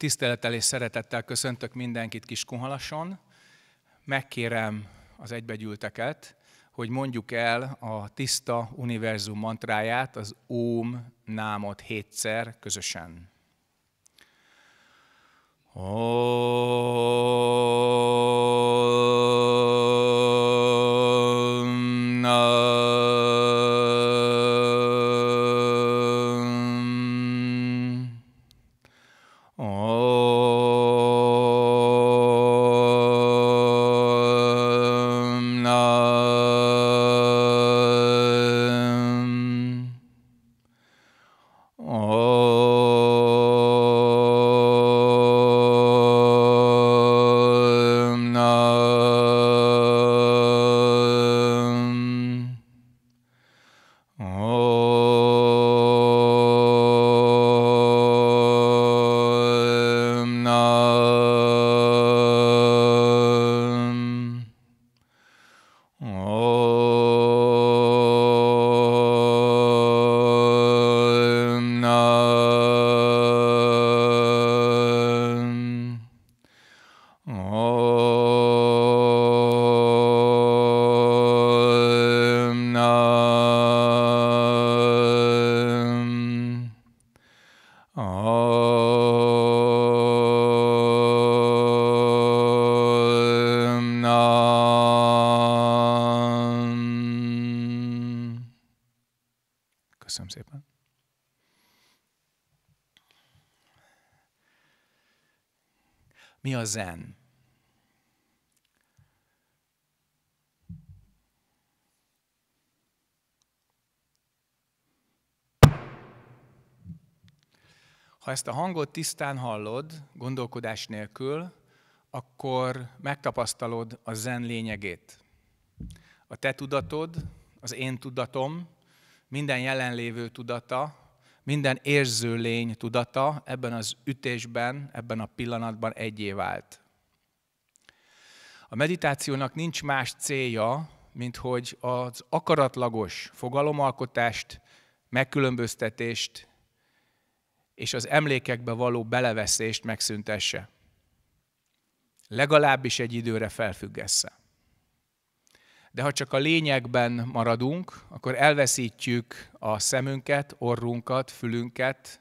Tisztelettel és szeretettel köszöntök mindenkit Kiskunhalason. Megkérem az egybegyűlteket, hogy mondjuk el a tiszta univerzum mantráját, az Óm námot hétszer közösen. Oh. zen? Ha ezt a hangot tisztán hallod, gondolkodás nélkül, akkor megtapasztalod a zen lényegét. A te tudatod, az én tudatom, minden jelenlévő tudata minden érző lény tudata ebben az ütésben, ebben a pillanatban egyé vált. A meditációnak nincs más célja, mint hogy az akaratlagos fogalomalkotást, megkülönböztetést és az emlékekbe való beleveszést megszüntesse. Legalábbis egy időre felfüggesse de ha csak a lényegben maradunk, akkor elveszítjük a szemünket, orrunkat, fülünket,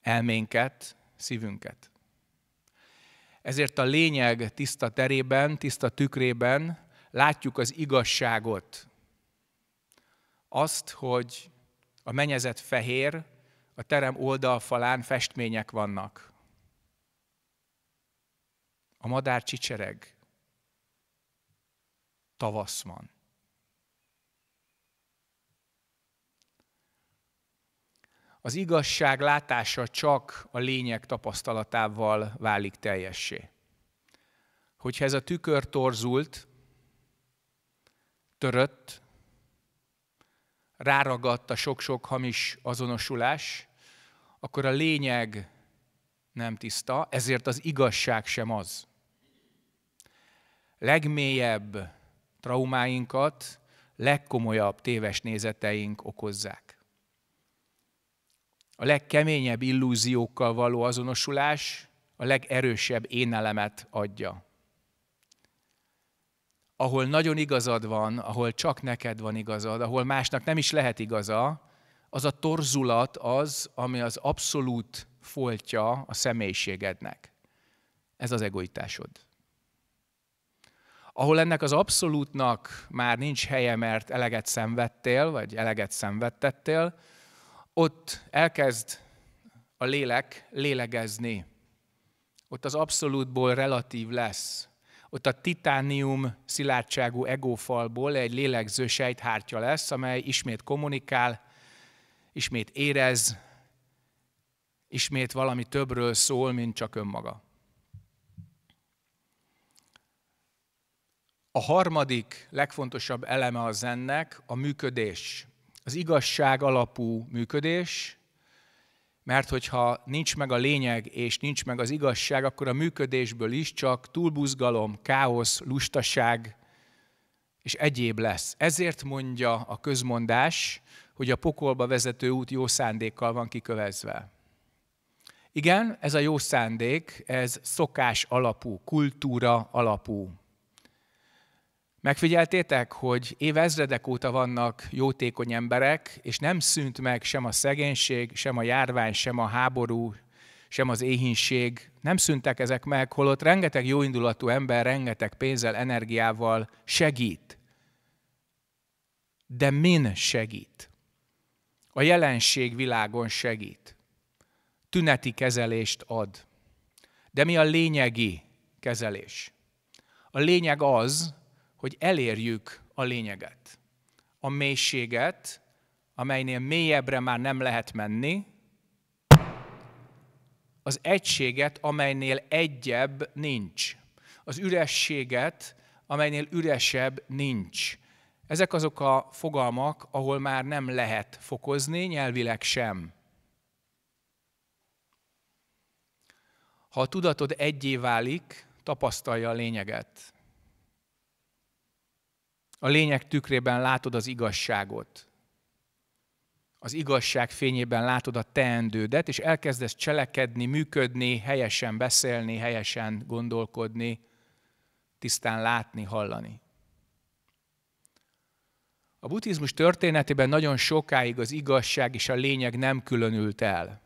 elménket, szívünket. Ezért a lényeg tiszta terében, tiszta tükrében látjuk az igazságot. Azt, hogy a menyezet fehér, a terem oldalfalán festmények vannak. A madár csicsereg, tavasz van. Az igazság látása csak a lényeg tapasztalatával válik teljessé. Hogyha ez a tükör torzult, törött, ráragadt a sok-sok hamis azonosulás, akkor a lényeg nem tiszta, ezért az igazság sem az. Legmélyebb traumáinkat legkomolyabb téves nézeteink okozzák. A legkeményebb illúziókkal való azonosulás a legerősebb énelemet adja. Ahol nagyon igazad van, ahol csak neked van igazad, ahol másnak nem is lehet igaza, az a torzulat az, ami az abszolút foltja a személyiségednek. Ez az egoitásod ahol ennek az abszolútnak már nincs helye, mert eleget szenvedtél, vagy eleget szenvedtettél, ott elkezd a lélek lélegezni. Ott az abszolútból relatív lesz. Ott a titánium szilárdságú egófalból egy lélegző sejthártya lesz, amely ismét kommunikál, ismét érez, ismét valami többről szól, mint csak önmaga. A harmadik legfontosabb eleme a zennek, a működés. Az igazság alapú működés, mert hogyha nincs meg a lényeg és nincs meg az igazság, akkor a működésből is csak túlbuzgalom, káosz, lustaság és egyéb lesz. Ezért mondja a közmondás, hogy a pokolba vezető út jó szándékkal van kikövezve. Igen, ez a jó szándék, ez szokás alapú, kultúra alapú. Megfigyeltétek, hogy évezredek óta vannak jótékony emberek, és nem szűnt meg sem a szegénység, sem a járvány, sem a háború, sem az éhínség. Nem szűntek ezek meg, holott rengeteg jóindulatú ember rengeteg pénzzel, energiával segít. De min segít? A jelenség világon segít. Tüneti kezelést ad. De mi a lényegi kezelés? A lényeg az, hogy elérjük a lényeget, a mélységet, amelynél mélyebbre már nem lehet menni, az egységet, amelynél egyebb nincs, az ürességet, amelynél üresebb nincs. Ezek azok a fogalmak, ahol már nem lehet fokozni, nyelvileg sem. Ha a tudatod egyé válik, tapasztalja a lényeget a lényeg tükrében látod az igazságot. Az igazság fényében látod a teendődet, és elkezdesz cselekedni, működni, helyesen beszélni, helyesen gondolkodni, tisztán látni, hallani. A buddhizmus történetében nagyon sokáig az igazság és a lényeg nem különült el.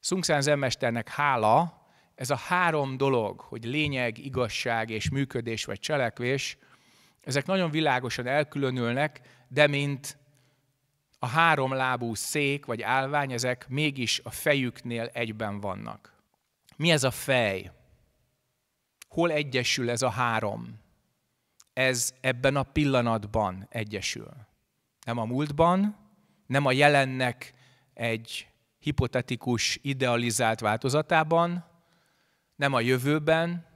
Szungszán zenmesternek hála, ez a három dolog, hogy lényeg, igazság és működés vagy cselekvés – ezek nagyon világosan elkülönülnek, de mint a három lábú szék vagy állvány, ezek mégis a fejüknél egyben vannak. Mi ez a fej? Hol egyesül ez a három? Ez ebben a pillanatban egyesül. Nem a múltban, nem a jelennek egy hipotetikus, idealizált változatában, nem a jövőben,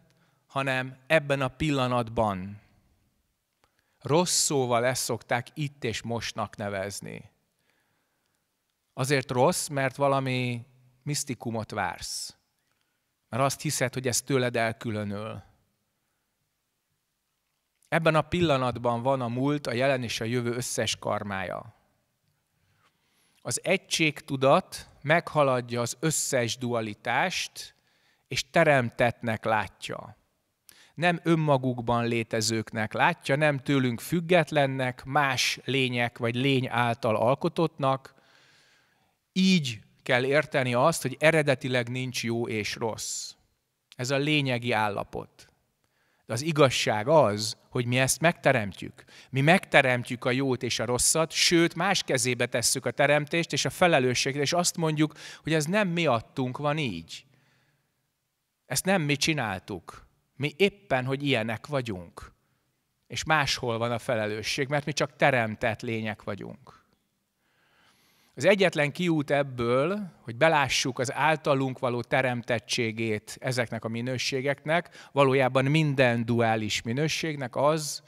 hanem ebben a pillanatban rossz szóval ezt szokták itt és mostnak nevezni. Azért rossz, mert valami misztikumot vársz. Mert azt hiszed, hogy ez tőled elkülönül. Ebben a pillanatban van a múlt, a jelen és a jövő összes karmája. Az egységtudat meghaladja az összes dualitást, és teremtetnek látja nem önmagukban létezőknek látja, nem tőlünk függetlennek, más lények vagy lény által alkotottnak. Így kell érteni azt, hogy eredetileg nincs jó és rossz. Ez a lényegi állapot. De az igazság az, hogy mi ezt megteremtjük. Mi megteremtjük a jót és a rosszat, sőt, más kezébe tesszük a teremtést és a felelősséget, és azt mondjuk, hogy ez nem miattunk van így. Ezt nem mi csináltuk. Mi éppen, hogy ilyenek vagyunk. És máshol van a felelősség, mert mi csak teremtett lények vagyunk. Az egyetlen kiút ebből, hogy belássuk az általunk való teremtettségét ezeknek a minőségeknek, valójában minden duális minőségnek az,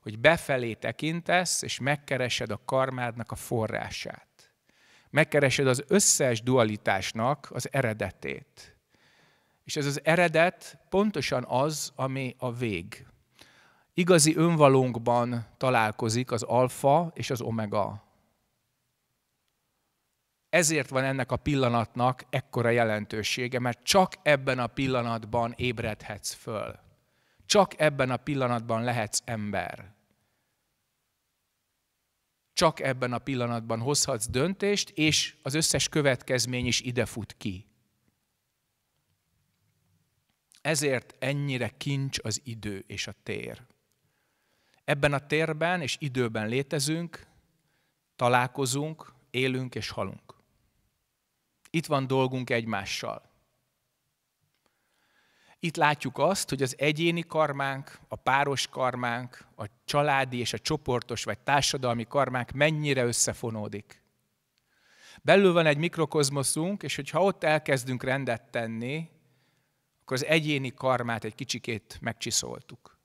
hogy befelé tekintesz, és megkeresed a karmádnak a forrását. Megkeresed az összes dualitásnak az eredetét. És ez az eredet pontosan az, ami a vég. Igazi önvalónkban találkozik az alfa és az omega. Ezért van ennek a pillanatnak ekkora jelentősége, mert csak ebben a pillanatban ébredhetsz föl. Csak ebben a pillanatban lehetsz ember. Csak ebben a pillanatban hozhatsz döntést, és az összes következmény is ide fut ki. Ezért ennyire kincs az idő és a tér. Ebben a térben és időben létezünk, találkozunk, élünk és halunk. Itt van dolgunk egymással. Itt látjuk azt, hogy az egyéni karmánk, a páros karmánk, a családi és a csoportos vagy társadalmi karmánk mennyire összefonódik. Belül van egy mikrokozmoszunk, és hogyha ott elkezdünk rendet tenni, akkor az egyéni karmát egy kicsikét megcsiszoltuk.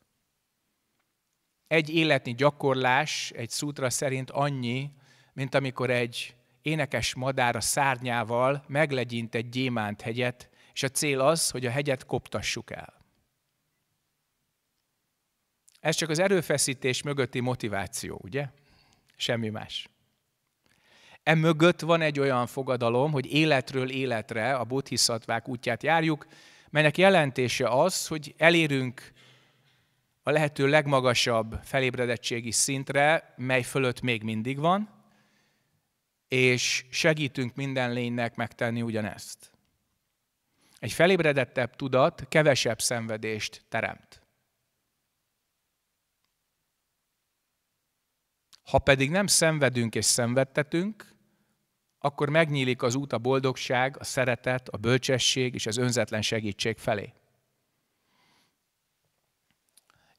Egy életni gyakorlás egy szútra szerint annyi, mint amikor egy énekes madár a szárnyával meglegyint egy gyémánt hegyet, és a cél az, hogy a hegyet koptassuk el. Ez csak az erőfeszítés mögötti motiváció, ugye? Semmi más. E mögött van egy olyan fogadalom, hogy életről életre a buddhiszatvák útját járjuk, melynek jelentése az, hogy elérünk a lehető legmagasabb felébredettségi szintre, mely fölött még mindig van, és segítünk minden lénynek megtenni ugyanezt. Egy felébredettebb tudat kevesebb szenvedést teremt. Ha pedig nem szenvedünk és szenvedtetünk, akkor megnyílik az út a boldogság, a szeretet, a bölcsesség és az önzetlen segítség felé.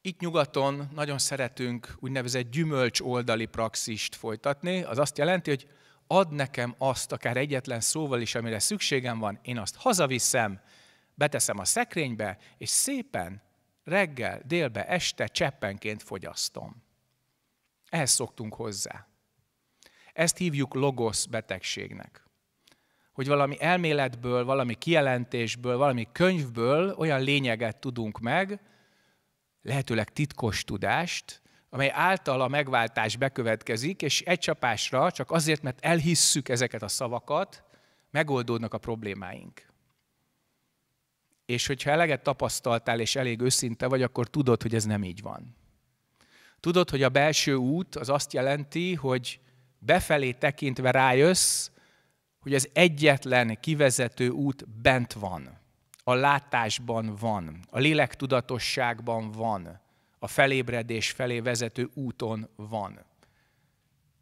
Itt nyugaton nagyon szeretünk úgynevezett gyümölcs oldali praxist folytatni. Az azt jelenti, hogy ad nekem azt akár egyetlen szóval is, amire szükségem van, én azt hazaviszem, beteszem a szekrénybe, és szépen reggel, délbe, este cseppenként fogyasztom. Ehhez szoktunk hozzá. Ezt hívjuk logosz betegségnek. Hogy valami elméletből, valami kijelentésből, valami könyvből olyan lényeget tudunk meg, lehetőleg titkos tudást, amely által a megváltás bekövetkezik, és egy csapásra, csak azért, mert elhisszük ezeket a szavakat, megoldódnak a problémáink. És hogyha eleget tapasztaltál, és elég őszinte vagy, akkor tudod, hogy ez nem így van. Tudod, hogy a belső út az azt jelenti, hogy befelé tekintve rájössz, hogy az egyetlen kivezető út bent van. A látásban van, a lélektudatosságban van, a felébredés felé vezető úton van.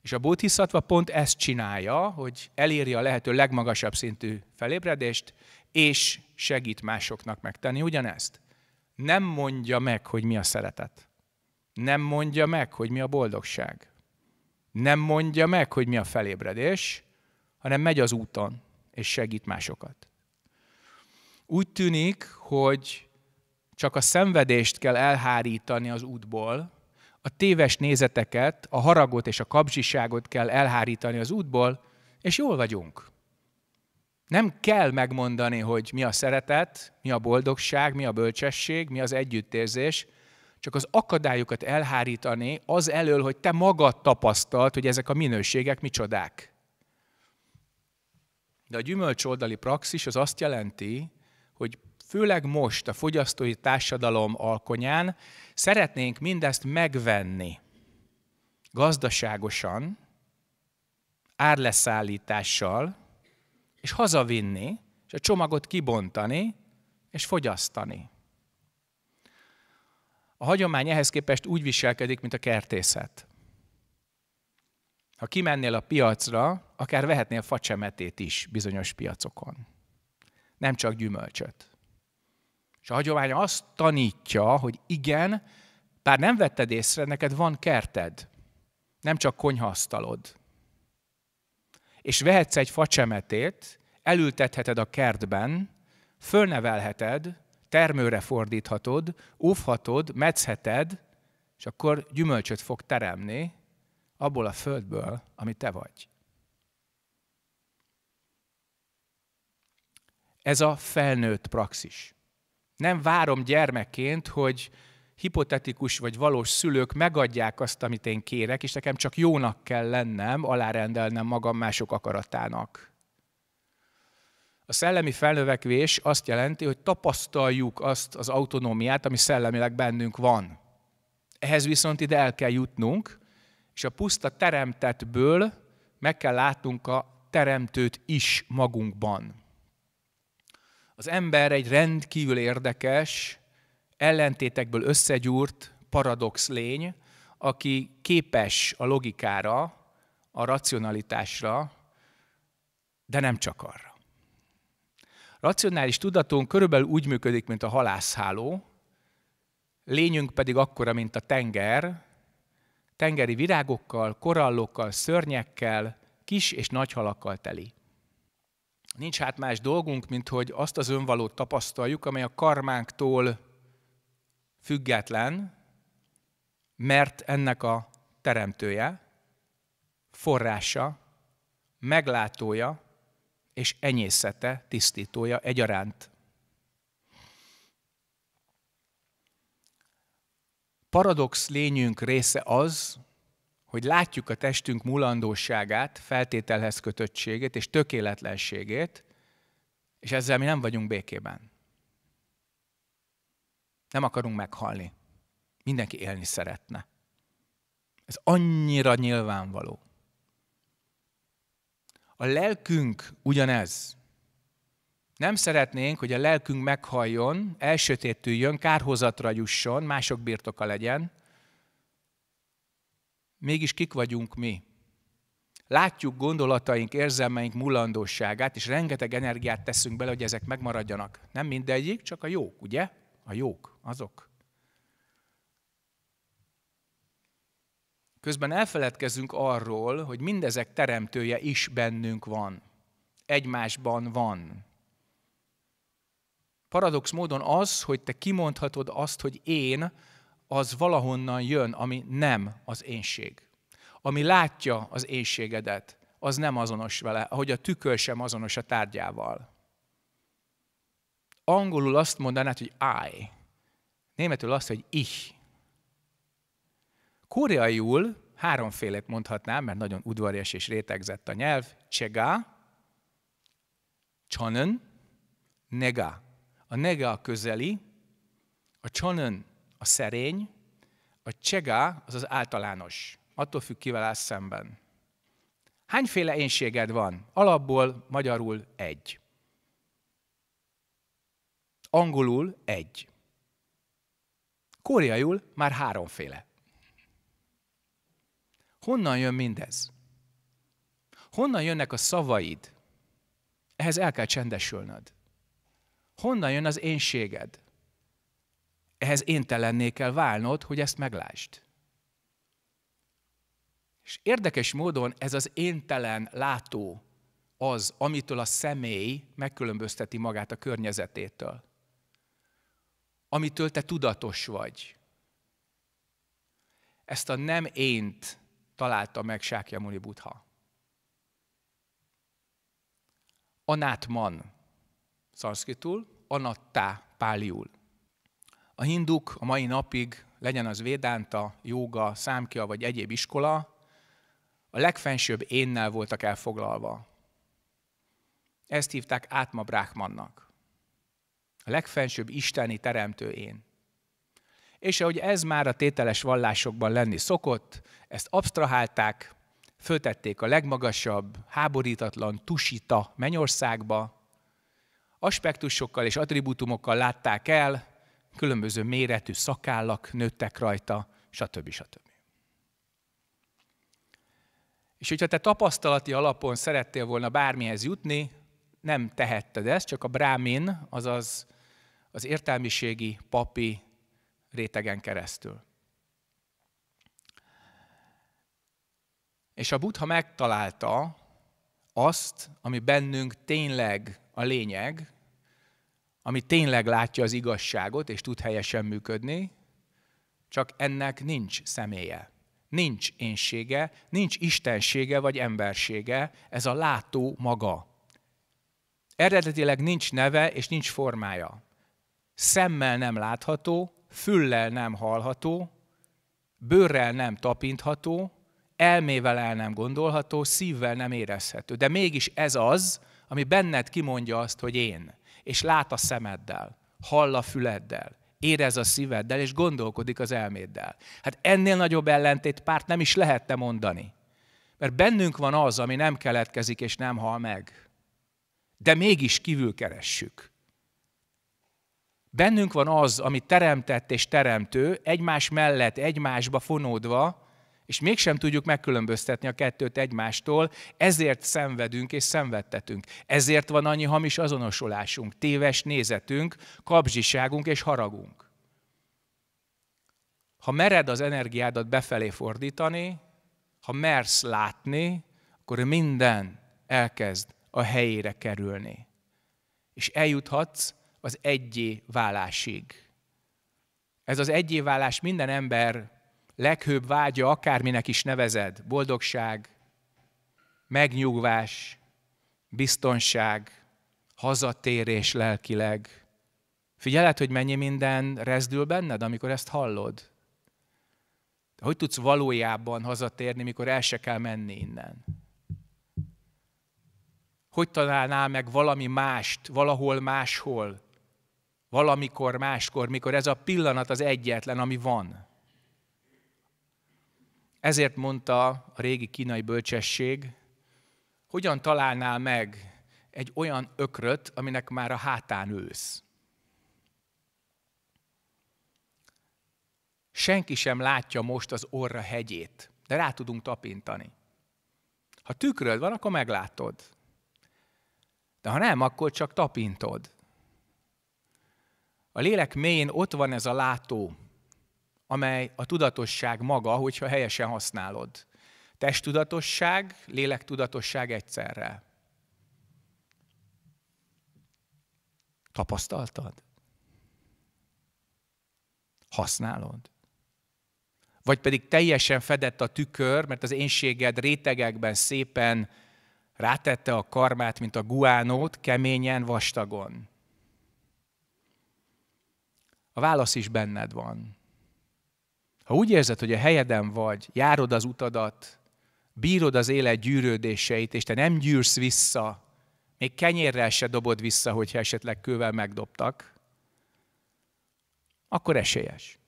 És a bodhisattva pont ezt csinálja, hogy eléri a lehető legmagasabb szintű felébredést, és segít másoknak megtenni ugyanezt. Nem mondja meg, hogy mi a szeretet. Nem mondja meg, hogy mi a boldogság nem mondja meg, hogy mi a felébredés, hanem megy az úton, és segít másokat. Úgy tűnik, hogy csak a szenvedést kell elhárítani az útból, a téves nézeteket, a haragot és a kapzsiságot kell elhárítani az útból, és jól vagyunk. Nem kell megmondani, hogy mi a szeretet, mi a boldogság, mi a bölcsesség, mi az együttérzés, csak az akadályokat elhárítani az elől, hogy te magad tapasztalt, hogy ezek a minőségek micsodák. De a gyümölcs oldali praxis az azt jelenti, hogy főleg most a fogyasztói társadalom alkonyán szeretnénk mindezt megvenni gazdaságosan, árleszállítással, és hazavinni, és a csomagot kibontani, és fogyasztani. A hagyomány ehhez képest úgy viselkedik, mint a kertészet. Ha kimennél a piacra, akár vehetnél facsemetét is bizonyos piacokon. Nem csak gyümölcsöt. És a hagyomány azt tanítja, hogy igen, bár nem vetted észre, neked van kerted. Nem csak konyhaasztalod. És vehetsz egy facsemetét, elültetheted a kertben, fölnevelheted, termőre fordíthatod, ufhatod, medzheted, és akkor gyümölcsöt fog teremni abból a földből, ami te vagy. Ez a felnőtt praxis. Nem várom gyermekként, hogy hipotetikus vagy valós szülők megadják azt, amit én kérek, és nekem csak jónak kell lennem, alárendelnem magam mások akaratának. A szellemi felnövekvés azt jelenti, hogy tapasztaljuk azt az autonómiát, ami szellemileg bennünk van. Ehhez viszont ide el kell jutnunk, és a puszta teremtetből meg kell látnunk a teremtőt is magunkban. Az ember egy rendkívül érdekes, ellentétekből összegyúrt paradox lény, aki képes a logikára, a racionalitásra, de nem csak arra. Racionális tudatunk körülbelül úgy működik, mint a halászháló, lényünk pedig akkora, mint a tenger, tengeri virágokkal, korallokkal, szörnyekkel, kis és nagy halakkal teli. Nincs hát más dolgunk, mint hogy azt az önvalót tapasztaljuk, amely a karmánktól független, mert ennek a teremtője, forrása, meglátója, és enyészete, tisztítója egyaránt. Paradox lényünk része az, hogy látjuk a testünk mulandóságát, feltételhez kötöttségét és tökéletlenségét, és ezzel mi nem vagyunk békében. Nem akarunk meghalni. Mindenki élni szeretne. Ez annyira nyilvánvaló. A lelkünk ugyanez. Nem szeretnénk, hogy a lelkünk meghalljon, elsötétüljön, kárhozatra jusson, mások birtoka legyen. Mégis kik vagyunk mi? Látjuk gondolataink, érzelmeink mulandóságát, és rengeteg energiát teszünk bele, hogy ezek megmaradjanak. Nem mindegyik, csak a jók, ugye? A jók, azok. Közben elfeledkezünk arról, hogy mindezek teremtője is bennünk van. Egymásban van. Paradox módon az, hogy te kimondhatod azt, hogy én, az valahonnan jön, ami nem az énség. Ami látja az énségedet, az nem azonos vele, ahogy a tükör sem azonos a tárgyával. Angolul azt mondanád, hogy I. Németül azt, hogy ich. Koreaiul háromfélét mondhatnám, mert nagyon udvarias és rétegzett a nyelv. Chega, Chanön, Nega. A Nega a közeli, a Chanön a szerény, a Chega az az általános. Attól függ, kivel állsz szemben. Hányféle énséged van? Alapból magyarul egy. Angolul egy. Koreaiul már háromféle. Honnan jön mindez? Honnan jönnek a szavaid? Ehhez el kell csendesülnöd. Honnan jön az énséged? Ehhez éntelenné kell válnod, hogy ezt meglásd. És érdekes módon ez az éntelen látó az, amitől a személy megkülönbözteti magát a környezetétől. Amitől te tudatos vagy. Ezt a nem ént találta meg Sákyamuni Buddha. Anátman, szanszkritul, anattá, páliul. A hinduk a mai napig, legyen az védánta, jóga, számkia vagy egyéb iskola, a legfensőbb énnel voltak elfoglalva. Ezt hívták Átma Brahmannak. A legfensőbb isteni teremtő én. És ahogy ez már a tételes vallásokban lenni szokott, ezt abstrahálták, föltették a legmagasabb, háborítatlan tusita mennyországba, aspektusokkal és attribútumokkal látták el, különböző méretű szakállak nőttek rajta, stb. stb. És hogyha te tapasztalati alapon szerettél volna bármihez jutni, nem tehetted ezt, csak a brámin, azaz az értelmiségi papi rétegen keresztül. És a Buddha megtalálta azt, ami bennünk tényleg a lényeg, ami tényleg látja az igazságot és tud helyesen működni, csak ennek nincs személye. Nincs énsége, nincs istensége vagy embersége, ez a látó maga. Eredetileg nincs neve és nincs formája. Szemmel nem látható, füllel nem hallható, bőrrel nem tapintható, elmével el nem gondolható, szívvel nem érezhető. De mégis ez az, ami benned kimondja azt, hogy én. És lát a szemeddel, hall a füleddel, érez a szíveddel, és gondolkodik az elméddel. Hát ennél nagyobb ellentét párt nem is lehetne mondani. Mert bennünk van az, ami nem keletkezik és nem hal meg. De mégis kívül keressük. Bennünk van az, amit teremtett és teremtő, egymás mellett, egymásba fonódva, és mégsem tudjuk megkülönböztetni a kettőt egymástól, ezért szenvedünk és szenvedtetünk. Ezért van annyi hamis azonosulásunk, téves nézetünk, kapzsiságunk és haragunk. Ha mered az energiádat befelé fordítani, ha mersz látni, akkor minden elkezd a helyére kerülni. És eljuthatsz az egyé válásig. Ez az egyé válás minden ember leghőbb vágya, akárminek is nevezed, boldogság, megnyugvás, biztonság, hazatérés lelkileg. Figyeled, hogy mennyi minden rezdül benned, amikor ezt hallod? De hogy tudsz valójában hazatérni, mikor el se kell menni innen? Hogy találnál meg valami mást, valahol máshol, Valamikor, máskor, mikor ez a pillanat az egyetlen, ami van. Ezért mondta a régi kínai bölcsesség, hogyan találnál meg egy olyan ökröt, aminek már a hátán ősz. Senki sem látja most az orra hegyét, de rá tudunk tapintani. Ha tükröd van, akkor meglátod. De ha nem, akkor csak tapintod. A lélek mélyén ott van ez a látó, amely a tudatosság maga, hogyha helyesen használod. Testtudatosság, lélektudatosság egyszerre. Tapasztaltad? Használod? Vagy pedig teljesen fedett a tükör, mert az énséged rétegekben szépen rátette a karmát, mint a guánót, keményen, vastagon a válasz is benned van. Ha úgy érzed, hogy a helyeden vagy, járod az utadat, bírod az élet gyűrődéseit, és te nem gyűrsz vissza, még kenyérrel se dobod vissza, hogyha esetleg kővel megdobtak, akkor esélyes.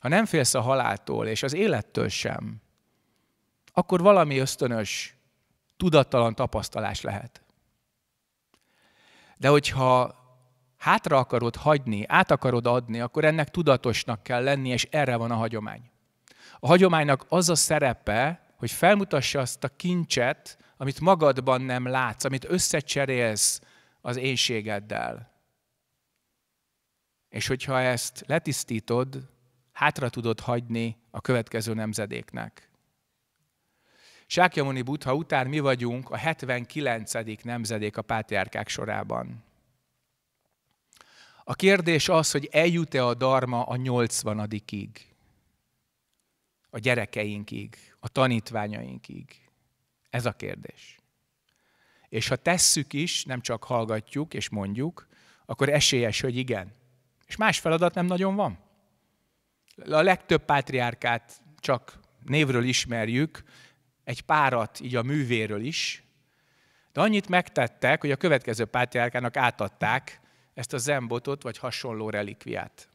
Ha nem félsz a haláltól és az élettől sem, akkor valami ösztönös, tudattalan tapasztalás lehet. De hogyha hátra akarod hagyni, át akarod adni, akkor ennek tudatosnak kell lenni, és erre van a hagyomány. A hagyománynak az a szerepe, hogy felmutassa azt a kincset, amit magadban nem látsz, amit összecserélsz az énségeddel. És hogyha ezt letisztítod, hátra tudod hagyni a következő nemzedéknek. Sákyamuni Butha után mi vagyunk a 79. nemzedék a pátriárkák sorában. A kérdés az, hogy eljut-e a darma a nyolcvanadikig, a gyerekeinkig, a tanítványainkig. Ez a kérdés. És ha tesszük is, nem csak hallgatjuk és mondjuk, akkor esélyes, hogy igen. És más feladat nem nagyon van. A legtöbb pátriárkát csak névről ismerjük, egy párat így a művéről is, de annyit megtettek, hogy a következő pátriárkának átadták, ezt a zenbotot vagy hasonló relikviát.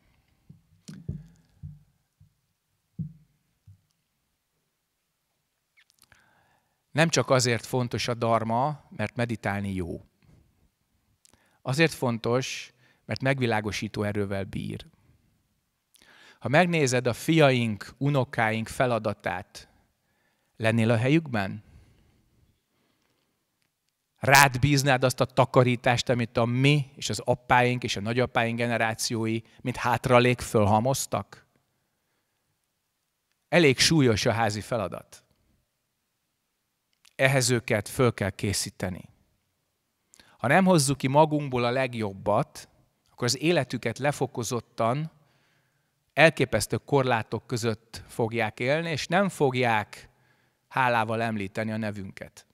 Nem csak azért fontos a darma, mert meditálni jó. Azért fontos, mert megvilágosító erővel bír. Ha megnézed a fiaink, unokáink feladatát, lennél a helyükben? rád bíznád azt a takarítást, amit a mi és az apáink és a nagyapáink generációi, mint hátralék fölhamoztak? Elég súlyos a házi feladat. Ehhez őket föl kell készíteni. Ha nem hozzuk ki magunkból a legjobbat, akkor az életüket lefokozottan, elképesztő korlátok között fogják élni, és nem fogják hálával említeni a nevünket.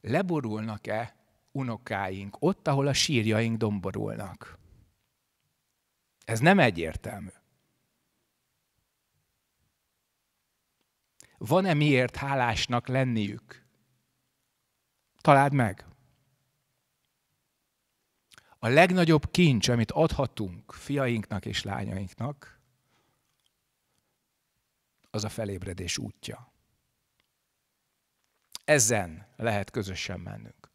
leborulnak-e unokáink ott, ahol a sírjaink domborulnak. Ez nem egyértelmű. Van-e miért hálásnak lenniük? Találd meg! A legnagyobb kincs, amit adhatunk fiainknak és lányainknak, az a felébredés útja. Ezen lehet közösen mennünk.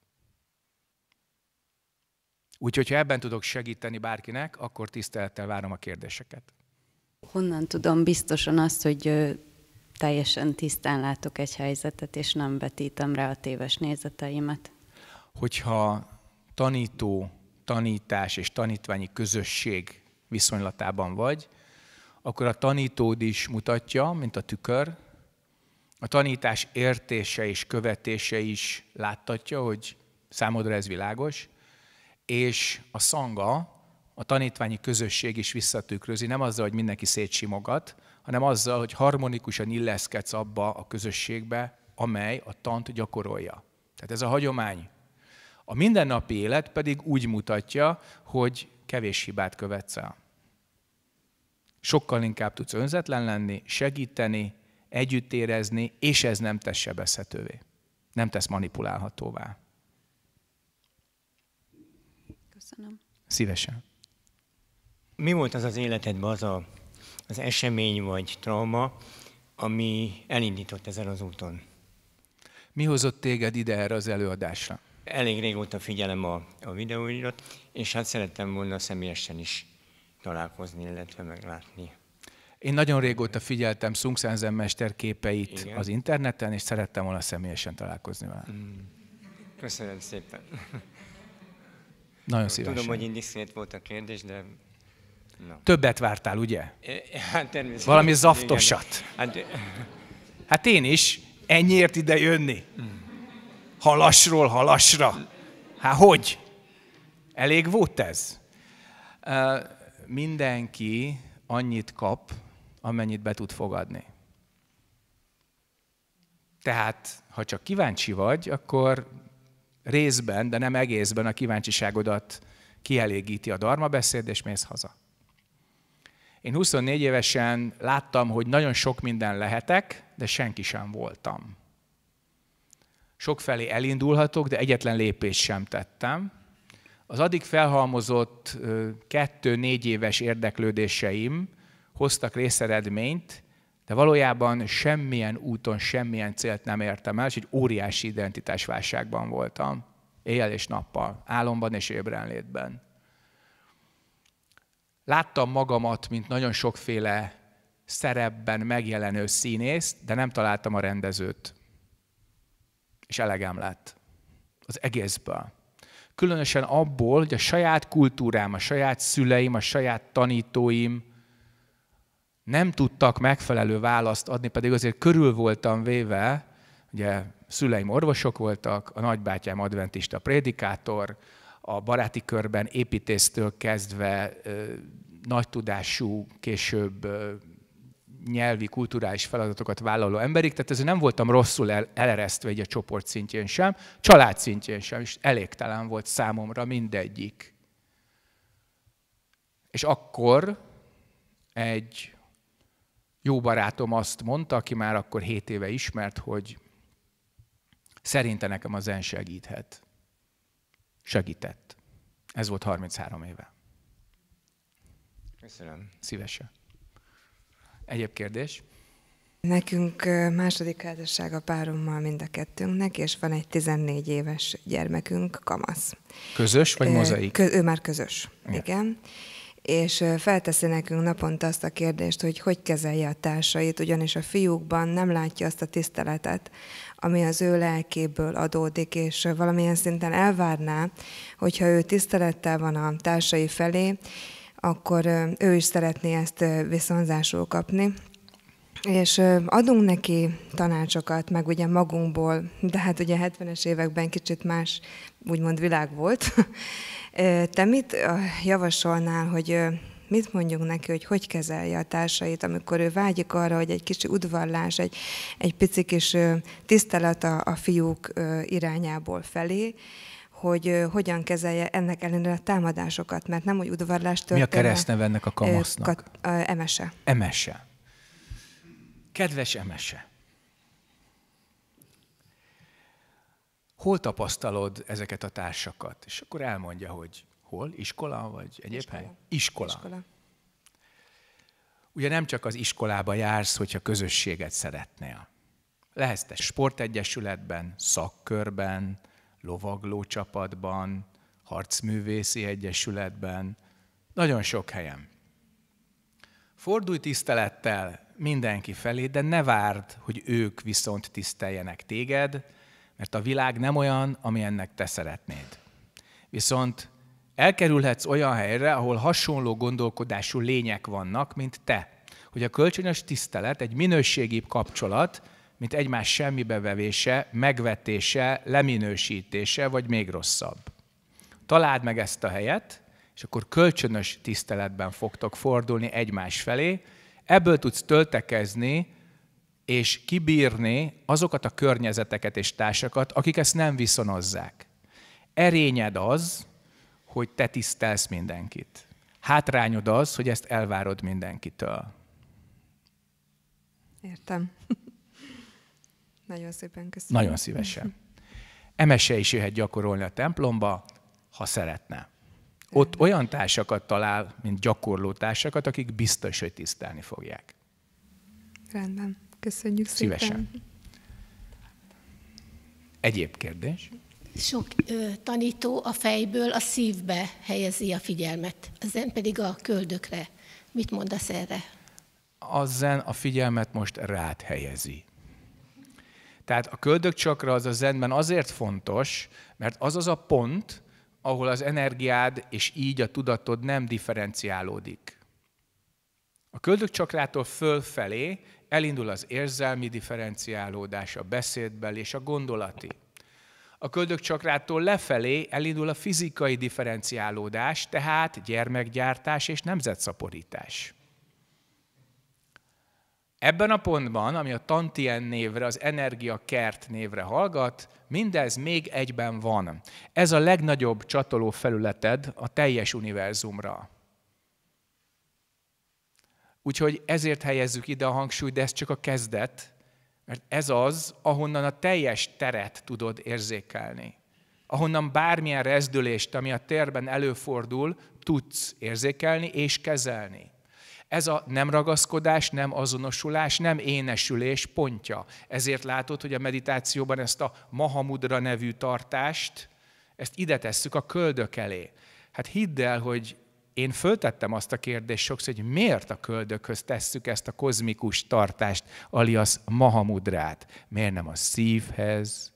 Úgyhogy, ha ebben tudok segíteni bárkinek, akkor tisztelettel várom a kérdéseket. Honnan tudom biztosan azt, hogy teljesen tisztán látok egy helyzetet, és nem vetítem rá a téves nézeteimet? Hogyha tanító, tanítás és tanítványi közösség viszonylatában vagy, akkor a tanítód is mutatja, mint a tükör, a tanítás értése és követése is láttatja, hogy számodra ez világos, és a szanga, a tanítványi közösség is visszatükrözi, nem azzal, hogy mindenki szétsimogat, hanem azzal, hogy harmonikusan illeszkedsz abba a közösségbe, amely a tant gyakorolja. Tehát ez a hagyomány. A mindennapi élet pedig úgy mutatja, hogy kevés hibát követsz el. Sokkal inkább tudsz önzetlen lenni, segíteni, együtt érezni, és ez nem tesz sebezhetővé. Nem tesz manipulálhatóvá. Köszönöm. Szívesen. Mi volt az az életedben az a, az esemény vagy trauma, ami elindított ezen az úton? Mi hozott téged ide erre az előadásra? Elég régóta figyelem a, a videóidat, és hát szerettem volna személyesen is találkozni, illetve meglátni. Én nagyon régóta figyeltem Sanzen mester képeit Igen. az interneten, és szerettem volna személyesen találkozni vele. Mm. Köszönöm szépen. Nagyon szívesen. Tudom, hogy indiszkrét volt a kérdés, de... No. Többet vártál, ugye? hát természetesen. Valami zaftosat. Hát... hát én is. Ennyiért ide jönni. Mm. Halasról halasra. Hát hogy? Elég volt ez? mindenki annyit kap, amennyit be tud fogadni. Tehát, ha csak kíváncsi vagy, akkor részben, de nem egészben a kíváncsiságodat kielégíti a darma beszéd, és mész haza. Én 24 évesen láttam, hogy nagyon sok minden lehetek, de senki sem voltam. felé elindulhatok, de egyetlen lépést sem tettem. Az addig felhalmozott kettő-négy éves érdeklődéseim hoztak részeredményt, de valójában semmilyen úton, semmilyen célt nem értem el, és egy óriási identitásválságban voltam. Éjjel és nappal, álomban és ébrenlétben. Láttam magamat, mint nagyon sokféle szerepben megjelenő színészt, de nem találtam a rendezőt. És elegem lett. Az egészből. Különösen abból, hogy a saját kultúrám, a saját szüleim, a saját tanítóim, nem tudtak megfelelő választ adni, pedig azért körül voltam véve, ugye szüleim orvosok voltak, a nagybátyám adventista prédikátor, a baráti körben építésztől kezdve nagy tudású, később nyelvi, kulturális feladatokat vállaló emberik. tehát ezért nem voltam rosszul eleresztve egy a csoport szintjén sem, család szintjén sem, és elégtelen volt számomra mindegyik. És akkor egy jó barátom azt mondta, aki már akkor hét éve ismert, hogy szerinte nekem a zen segíthet. Segített. Ez volt 33 éve. Köszönöm. Szívesen. Egyéb kérdés? Nekünk második házasság a párommal mind a kettőnknek, és van egy 14 éves gyermekünk, kamasz. Közös vagy mozaik? Kö- ő már közös, igen. igen és felteszi nekünk naponta azt a kérdést, hogy hogy kezelje a társait, ugyanis a fiúkban nem látja azt a tiszteletet, ami az ő lelkéből adódik, és valamilyen szinten elvárná, hogyha ő tisztelettel van a társai felé, akkor ő is szeretné ezt viszonzásul kapni. És adunk neki tanácsokat, meg ugye magunkból, de hát ugye 70-es években kicsit más, úgymond világ volt, Te mit javasolnál, hogy mit mondjunk neki, hogy hogy kezelje a társait, amikor ő vágyik arra, hogy egy kicsi udvarlás, egy, egy pici kis tisztelet a, a fiúk irányából felé, hogy hogyan kezelje ennek ellenére a támadásokat, mert nem úgy udvarlás történik. Mi a keresztnev ennek a kamasznak? emese. Emese. Kedves emese. hol tapasztalod ezeket a társakat? És akkor elmondja, hogy hol, iskola vagy egyéb iskola. hely? Iskola. iskola. Ugye nem csak az iskolába jársz, hogyha közösséget szeretnél. Lehetsz te sportegyesületben, szakkörben, lovagló csapatban, harcművészi egyesületben, nagyon sok helyen. Fordulj tisztelettel mindenki felé, de ne várd, hogy ők viszont tiszteljenek téged, mert a világ nem olyan, amilyennek te szeretnéd. Viszont elkerülhetsz olyan helyre, ahol hasonló gondolkodású lények vannak, mint te. Hogy a kölcsönös tisztelet egy minőségibb kapcsolat, mint egymás semmibe vevése, megvetése, leminősítése, vagy még rosszabb. Találd meg ezt a helyet, és akkor kölcsönös tiszteletben fogtok fordulni egymás felé, ebből tudsz töltekezni és kibírni azokat a környezeteket és társakat, akik ezt nem viszonozzák. Erényed az, hogy te tisztelsz mindenkit. Hátrányod az, hogy ezt elvárod mindenkitől. Értem. Nagyon szépen köszönöm. Nagyon szívesen. Emese is jöhet gyakorolni a templomba, ha szeretne. Ott olyan társakat talál, mint gyakorló társakat, akik biztos, hogy tisztelni fogják. Rendben. Köszönjük szépen. Szívesen. Egyéb kérdés? Sok ö, tanító a fejből a szívbe helyezi a figyelmet, zen pedig a köldökre. Mit mondasz erre? zen a figyelmet most rád helyezi. Tehát a köldökcsakra az a zenben azért fontos, mert az az a pont, ahol az energiád és így a tudatod nem differenciálódik. A köldökcsakrától fölfelé Elindul az érzelmi differenciálódás, a beszédbeli és a gondolati. A köldökcsakrától lefelé elindul a fizikai differenciálódás, tehát gyermekgyártás és nemzetszaporítás. Ebben a pontban, ami a Tantien névre, az energiakert névre hallgat, mindez még egyben van. Ez a legnagyobb csatoló felületed a teljes univerzumra. Úgyhogy ezért helyezzük ide a hangsúlyt, de ez csak a kezdet, mert ez az, ahonnan a teljes teret tudod érzékelni. Ahonnan bármilyen rezdülést, ami a térben előfordul, tudsz érzékelni és kezelni. Ez a nem ragaszkodás, nem azonosulás, nem énesülés pontja. Ezért látod, hogy a meditációban ezt a Mahamudra nevű tartást, ezt ide tesszük a köldök elé. Hát hidd el, hogy én föltettem azt a kérdést sokszor, hogy miért a köldökhöz tesszük ezt a kozmikus tartást, alias mahamudrát? Miért nem a szívhez,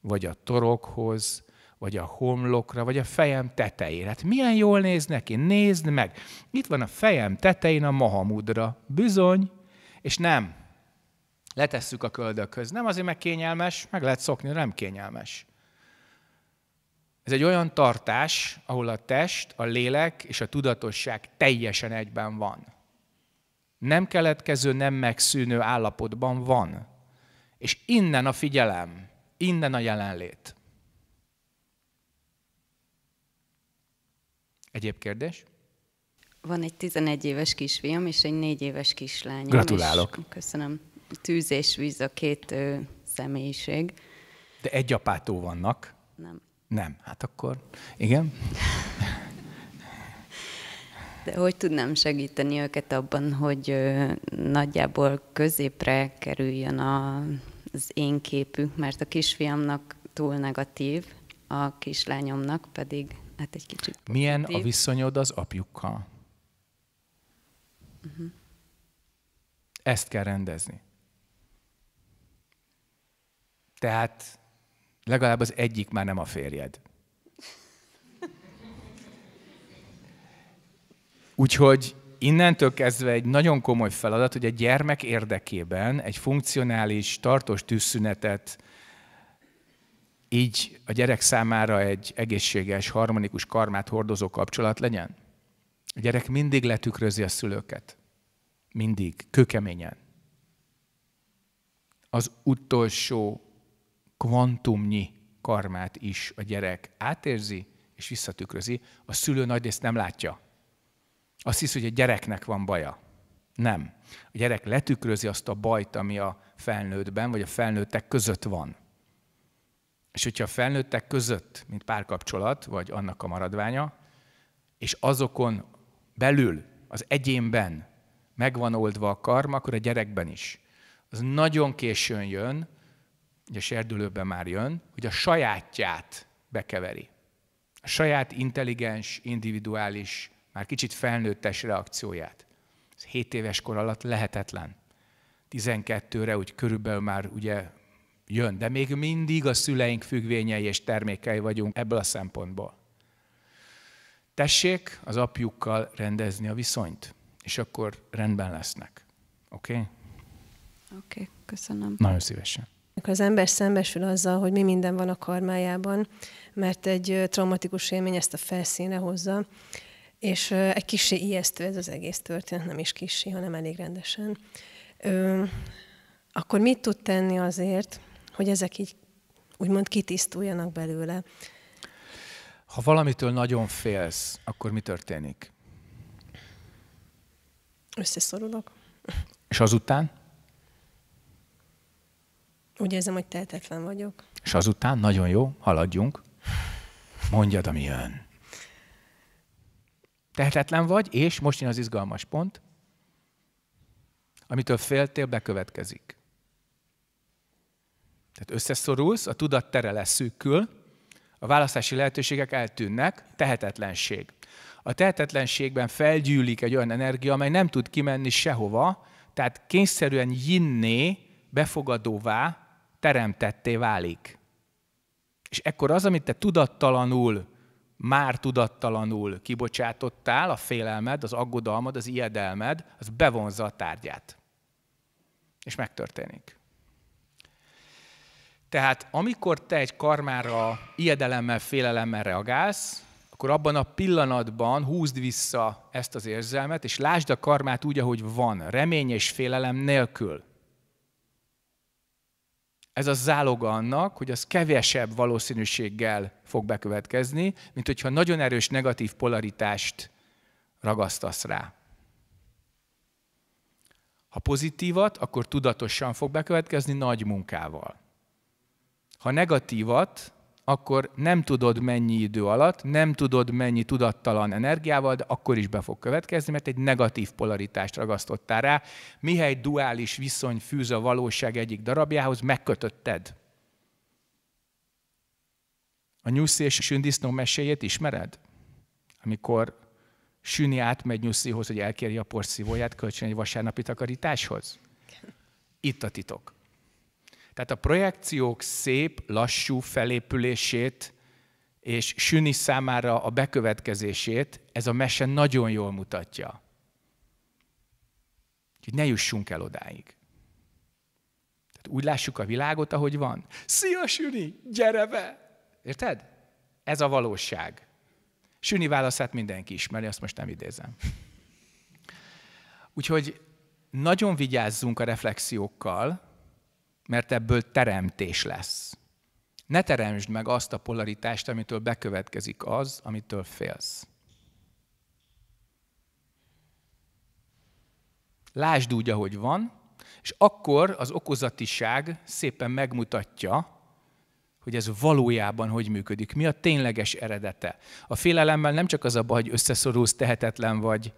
vagy a torokhoz, vagy a homlokra, vagy a fejem tetejére. Hát milyen jól néz neki? Nézd meg! Itt van a fejem tetején a mahamudra. Bizony, és nem. Letesszük a köldökhöz. Nem azért, mert kényelmes, meg lehet szokni, nem kényelmes. Ez egy olyan tartás, ahol a test, a lélek és a tudatosság teljesen egyben van. Nem keletkező, nem megszűnő állapotban van. És innen a figyelem, innen a jelenlét. Egyéb kérdés? Van egy 11 éves kisfiam és egy 4 éves kislányom. Gratulálok. köszönöm. Tűz és víz a két ö, személyiség. De egy apától vannak. Nem. Nem. Hát akkor igen. De hogy tudnám segíteni őket abban, hogy nagyjából középre kerüljön a, az én képük, mert a kisfiamnak túl negatív, a kislányomnak pedig hát egy kicsit pozitív. Milyen a viszonyod az apjukkal? Uh-huh. Ezt kell rendezni. Tehát Legalább az egyik már nem a férjed. Úgyhogy innentől kezdve egy nagyon komoly feladat, hogy a gyermek érdekében egy funkcionális, tartós tűzszünetet, így a gyerek számára egy egészséges, harmonikus karmát hordozó kapcsolat legyen. A gyerek mindig letükrözi a szülőket. Mindig, kőkeményen. Az utolsó kvantumnyi karmát is a gyerek átérzi és visszatükrözi. A szülő részt nem látja. Azt hisz, hogy a gyereknek van baja. Nem. A gyerek letükrözi azt a bajt, ami a felnőttben vagy a felnőttek között van. És hogyha a felnőttek között, mint párkapcsolat, vagy annak a maradványa, és azokon belül, az egyénben megvan oldva a karma, akkor a gyerekben is. Az nagyon későn jön, ugye serdülőben már jön, hogy a sajátját bekeveri. A saját intelligens, individuális, már kicsit felnőttes reakcióját. Ez 7 éves kor alatt lehetetlen. 12-re úgy körülbelül már ugye jön, de még mindig a szüleink függvényei és termékei vagyunk ebből a szempontból. Tessék az apjukkal rendezni a viszonyt, és akkor rendben lesznek. Oké? Okay? Oké, okay, köszönöm. Nagyon szívesen. Mikor az ember szembesül azzal, hogy mi minden van a karmájában, mert egy traumatikus élmény ezt a felszínre hozza, és egy kicsi ijesztő ez az egész történet, nem is kicsi, hanem elég rendesen. Ö, akkor mit tud tenni azért, hogy ezek így úgymond kitisztuljanak belőle? Ha valamitől nagyon félsz, akkor mi történik? Összeszorulok. És azután? Úgy érzem, hogy tehetetlen vagyok. És azután nagyon jó, haladjunk. Mondjad, ami jön. Tehetetlen vagy, és most jön az izgalmas pont, amitől féltél, bekövetkezik. Tehát összeszorulsz, a tudat tere leszűkül, a választási lehetőségek eltűnnek, tehetetlenség. A tehetetlenségben felgyűlik egy olyan energia, amely nem tud kimenni sehova, tehát kényszerűen jinné, befogadóvá, teremtetté válik. És ekkor az, amit te tudattalanul, már tudattalanul kibocsátottál, a félelmed, az aggodalmad, az ijedelmed, az bevonza a tárgyát. És megtörténik. Tehát amikor te egy karmára ijedelemmel, félelemmel reagálsz, akkor abban a pillanatban húzd vissza ezt az érzelmet, és lásd a karmát úgy, ahogy van, remény és félelem nélkül ez a záloga annak, hogy az kevesebb valószínűséggel fog bekövetkezni, mint hogyha nagyon erős negatív polaritást ragasztasz rá. Ha pozitívat, akkor tudatosan fog bekövetkezni nagy munkával. Ha negatívat, akkor nem tudod mennyi idő alatt, nem tudod mennyi tudattalan energiával, de akkor is be fog következni, mert egy negatív polaritást ragasztottál rá. Mihely duális viszony fűz a valóság egyik darabjához, megkötötted. A nyuszi és sündisznó meséjét ismered? Amikor Süni átmegy Nyuszihoz, hogy elkérje a porszívóját kölcsön egy vasárnapi takarításhoz? Itt a titok. Tehát a projekciók szép, lassú felépülését és Süni számára a bekövetkezését ez a mese nagyon jól mutatja. Úgyhogy ne jussunk el odáig. Tehát úgy lássuk a világot, ahogy van. Szia, Süni! Gyere be! Érted? Ez a valóság. Süni válaszát mindenki ismeri, azt most nem idézem. Úgyhogy nagyon vigyázzunk a reflexiókkal, mert ebből teremtés lesz. Ne teremtsd meg azt a polaritást, amitől bekövetkezik az, amitől félsz. Lásd úgy, ahogy van, és akkor az okozatiság szépen megmutatja, hogy ez valójában hogy működik, mi a tényleges eredete. A félelemmel nem csak az a baj, hogy összeszorulsz, tehetetlen vagy,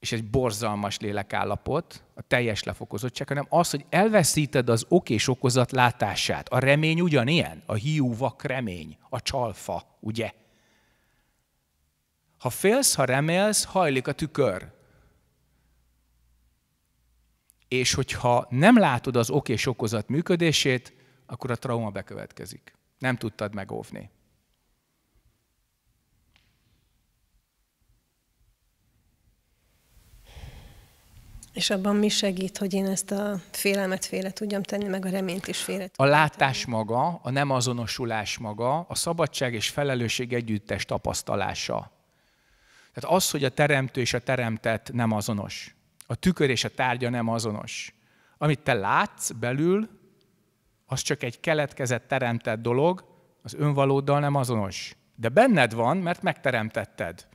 és egy borzalmas lélekállapot, a teljes lefokozottság, hanem az, hogy elveszíted az ok és okozat látását. A remény ugyanilyen, a hiú vak remény, a csalfa, ugye? Ha félsz, ha remélsz, hajlik a tükör. És hogyha nem látod az ok és okozat működését, akkor a trauma bekövetkezik. Nem tudtad megóvni. És abban mi segít, hogy én ezt a félelmet félre tudjam tenni, meg a reményt is félre tudjam A látás tenni. maga, a nem azonosulás maga, a szabadság és felelősség együttes tapasztalása. Tehát az, hogy a teremtő és a teremtett nem azonos. A tükör és a tárgya nem azonos. Amit te látsz belül, az csak egy keletkezett, teremtett dolog, az önvalóddal nem azonos. De benned van, mert megteremtetted.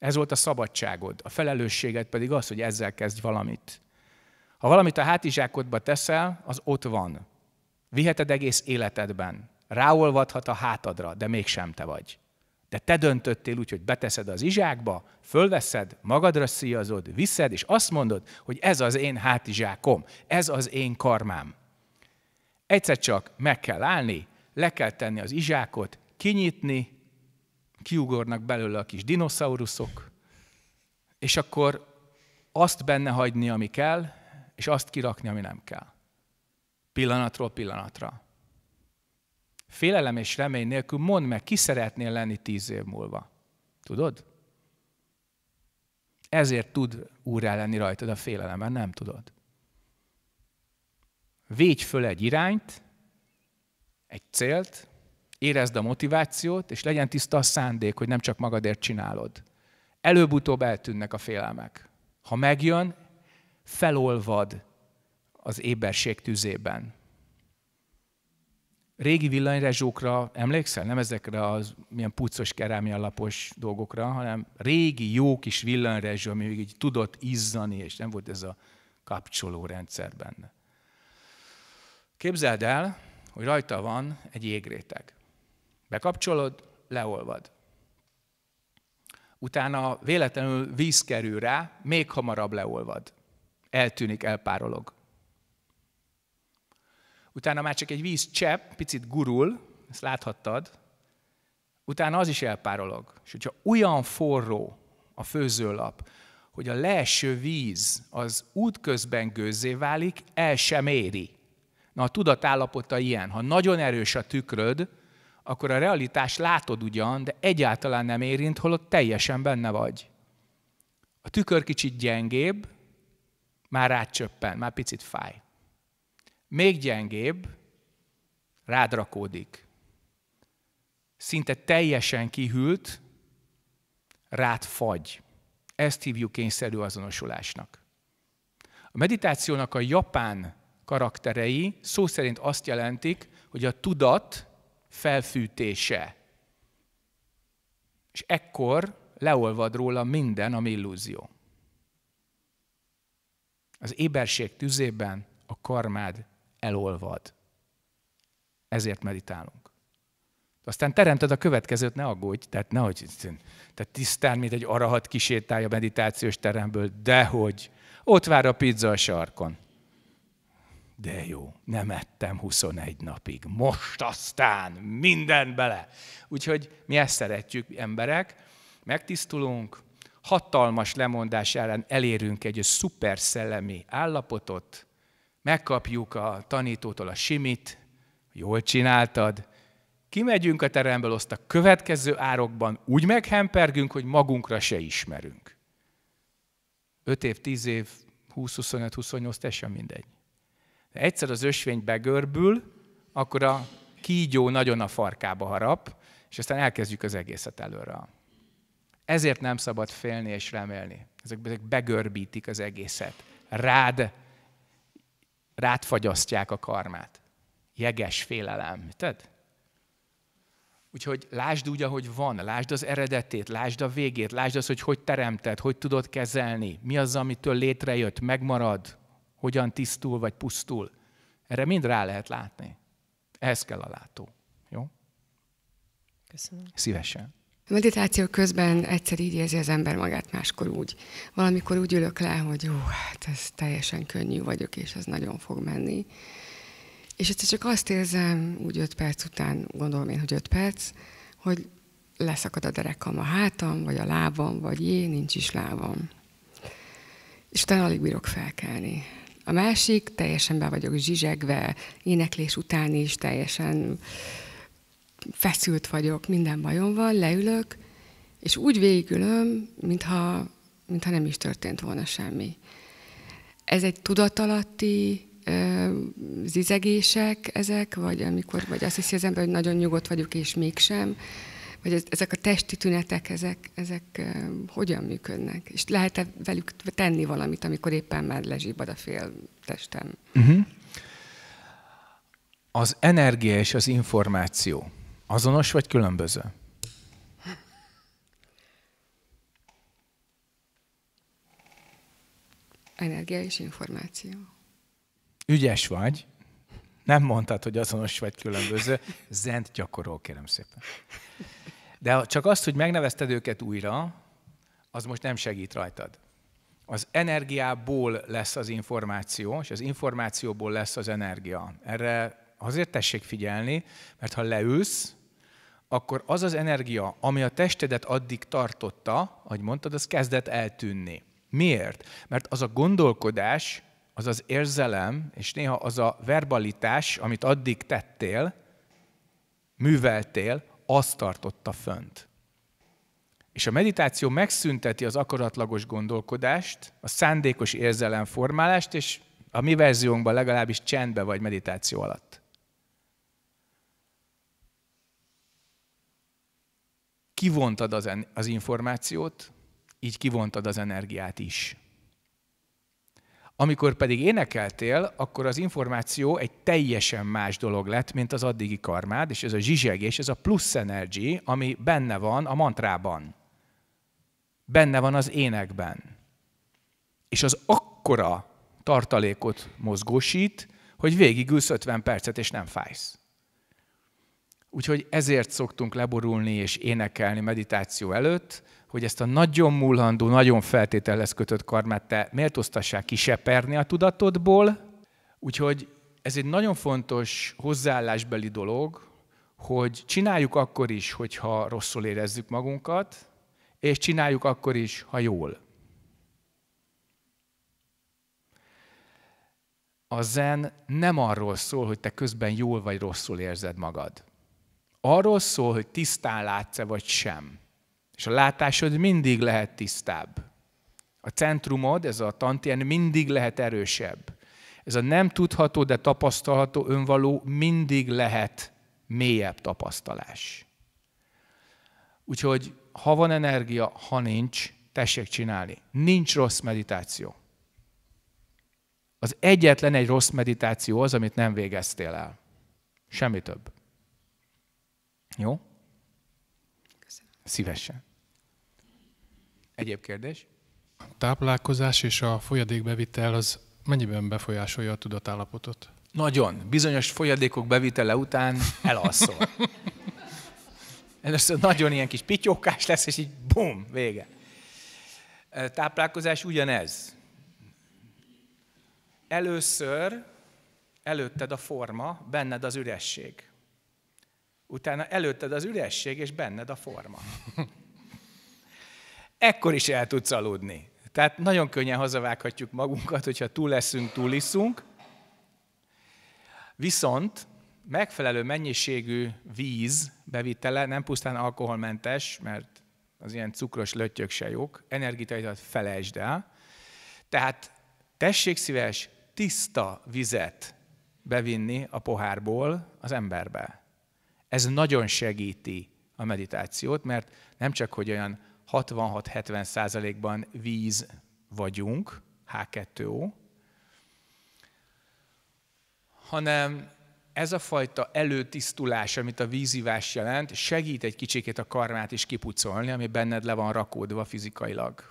Ez volt a szabadságod. A felelősséged pedig az, hogy ezzel kezdj valamit. Ha valamit a hátizsákodba teszel, az ott van. Viheted egész életedben. Ráolvadhat a hátadra, de mégsem te vagy. De te döntöttél úgy, hogy beteszed az izsákba, fölveszed, magadra szíjazod, viszed, és azt mondod, hogy ez az én hátizsákom, ez az én karmám. Egyszer csak meg kell állni, le kell tenni az izsákot, kinyitni, kiugornak belőle a kis dinoszauruszok, és akkor azt benne hagyni, ami kell, és azt kirakni, ami nem kell. Pillanatról pillanatra. Félelem és remény nélkül mondd meg, ki szeretnél lenni tíz év múlva. Tudod? Ezért tud úrrá lenni rajtad a félelem, mert nem tudod. Védj föl egy irányt, egy célt, Érezd a motivációt, és legyen tiszta a szándék, hogy nem csak magadért csinálod. Előbb-utóbb eltűnnek a félelmek. Ha megjön, felolvad az éberség tüzében. Régi villanyrezsókra emlékszel? Nem ezekre az milyen puccos lapos dolgokra, hanem régi jó kis villanyrezsó, ami még így tudott izzani, és nem volt ez a kapcsolórendszer benne. Képzeld el, hogy rajta van egy jégréteg. Bekapcsolod, leolvad. Utána véletlenül víz kerül rá, még hamarabb leolvad. Eltűnik, elpárolog. Utána már csak egy víz csepp, picit gurul, ezt láthattad, utána az is elpárolog. És hogyha olyan forró a főzőlap, hogy a leeső víz az útközben gőzé válik, el sem éri. Na a tudatállapota ilyen. Ha nagyon erős a tükröd, akkor a realitás látod ugyan, de egyáltalán nem érint, holott teljesen benne vagy. A tükör kicsit gyengébb, már rácsöppen, már picit fáj. Még gyengébb, rádrakódik. Szinte teljesen kihűlt, rád fagy. Ezt hívjuk kényszerű azonosulásnak. A meditációnak a japán karakterei szó szerint azt jelentik, hogy a tudat felfűtése. És ekkor leolvad róla minden, ami illúzió. Az éberség tüzében a karmád elolvad. Ezért meditálunk. Aztán teremted a következőt, ne aggódj, tehát nehogy, tehát tisztán, mint egy arahat kisétálja a meditációs teremből, dehogy, ott vár a pizza a sarkon de jó, nem ettem 21 napig, most aztán minden bele. Úgyhogy mi ezt szeretjük, emberek, megtisztulunk, hatalmas lemondás ellen elérünk egy szuper szellemi állapotot, megkapjuk a tanítótól a simit, jól csináltad, kimegyünk a teremből, azt a következő árokban úgy meghempergünk, hogy magunkra se ismerünk. 5 év, 10 év, 20, 25, 28, teljesen mindegy. De egyszer az ösvény begörbül, akkor a kígyó nagyon a farkába harap, és aztán elkezdjük az egészet előre. Ezért nem szabad félni és remélni. Ezek, ezek begörbítik az egészet. Rád, rád fagyasztják a karmát. Jeges félelem. Tehát, Úgyhogy lásd úgy, ahogy van, lásd az eredetét, lásd a végét, lásd az, hogy hogy teremted, hogy tudod kezelni, mi az, amitől létrejött, megmarad hogyan tisztul vagy pusztul. Erre mind rá lehet látni. Ehhez kell a látó. Jó? Köszönöm. Szívesen. A meditáció közben egyszer így érzi az ember magát, máskor úgy. Valamikor úgy ülök le, hogy jó, hát ez teljesen könnyű vagyok, és ez nagyon fog menni. És egyszer csak azt érzem, úgy öt perc után, gondolom én, hogy öt perc, hogy leszakad a derekam a hátam, vagy a lábam, vagy jé, nincs is lábam. És utána alig bírok felkelni. A másik, teljesen be vagyok zsizsegve, éneklés után is teljesen feszült vagyok, minden bajom van, leülök, és úgy végülöm, mintha, mintha nem is történt volna semmi. Ez egy tudatalatti ö, zizegések ezek, vagy amikor, vagy azt hiszi az ember, hogy nagyon nyugodt vagyok, és mégsem vagy ezek a testi tünetek, ezek, ezek hogyan működnek? És lehet-e velük tenni valamit, amikor éppen már lezsibbad a fél testem? Uh-huh. Az energia és az információ azonos vagy különböző? Energia és információ. Ügyes vagy. Nem mondtad, hogy azonos vagy különböző. Zent gyakorol, kérem szépen. De csak azt, hogy megnevezted őket újra, az most nem segít rajtad. Az energiából lesz az információ, és az információból lesz az energia. Erre azért tessék figyelni, mert ha leülsz, akkor az az energia, ami a testedet addig tartotta, ahogy mondtad, az kezdett eltűnni. Miért? Mert az a gondolkodás, az az érzelem, és néha az a verbalitás, amit addig tettél, műveltél, azt tartotta fönt. És a meditáció megszünteti az akaratlagos gondolkodást, a szándékos érzelemformálást, és a mi verziónkban legalábbis csendbe vagy meditáció alatt. Kivontad az, az információt, így kivontad az energiát is. Amikor pedig énekeltél, akkor az információ egy teljesen más dolog lett, mint az addigi karmád, és ez a zsizsegés, ez a plusz energy, ami benne van a mantrában. Benne van az énekben. És az akkora tartalékot mozgósít, hogy végig 50 percet, és nem fájsz. Úgyhogy ezért szoktunk leborulni és énekelni meditáció előtt, hogy ezt a nagyon mullandó, nagyon feltételhez kötött karmát te méltóztassák kiseperni a tudatodból. Úgyhogy ez egy nagyon fontos hozzáállásbeli dolog, hogy csináljuk akkor is, hogyha rosszul érezzük magunkat, és csináljuk akkor is, ha jól. A zen nem arról szól, hogy te közben jól vagy rosszul érzed magad. Arról szól, hogy tisztán látsz-e vagy sem. És a látásod mindig lehet tisztább. A centrumod, ez a tantien mindig lehet erősebb. Ez a nem tudható, de tapasztalható önvaló mindig lehet mélyebb tapasztalás. Úgyhogy ha van energia, ha nincs, tessék csinálni. Nincs rossz meditáció. Az egyetlen egy rossz meditáció az, amit nem végeztél el. Semmi több. Jó? Köszönöm. Szívesen. Egyéb kérdés? A táplálkozás és a folyadékbevitel az mennyiben befolyásolja a tudatállapotot? Nagyon. Bizonyos folyadékok bevitele után elalszol. Először nagyon ilyen kis pityókás lesz, és így bum, vége. Táplálkozás ugyanez. Először előtted a forma, benned az üresség. Utána előtted az üresség, és benned a forma. ekkor is el tudsz aludni. Tehát nagyon könnyen hazavághatjuk magunkat, hogyha túl leszünk, túl iszunk. Viszont megfelelő mennyiségű víz bevitele, nem pusztán alkoholmentes, mert az ilyen cukros lötyök se jók, energiaitat felejtsd el. Tehát tessék szíves tiszta vizet bevinni a pohárból az emberbe. Ez nagyon segíti a meditációt, mert nem csak hogy olyan 66-70 százalékban víz vagyunk, H2O, hanem ez a fajta előtisztulás, amit a vízivás jelent, segít egy kicsikét a karmát is kipucolni, ami benned le van rakódva fizikailag.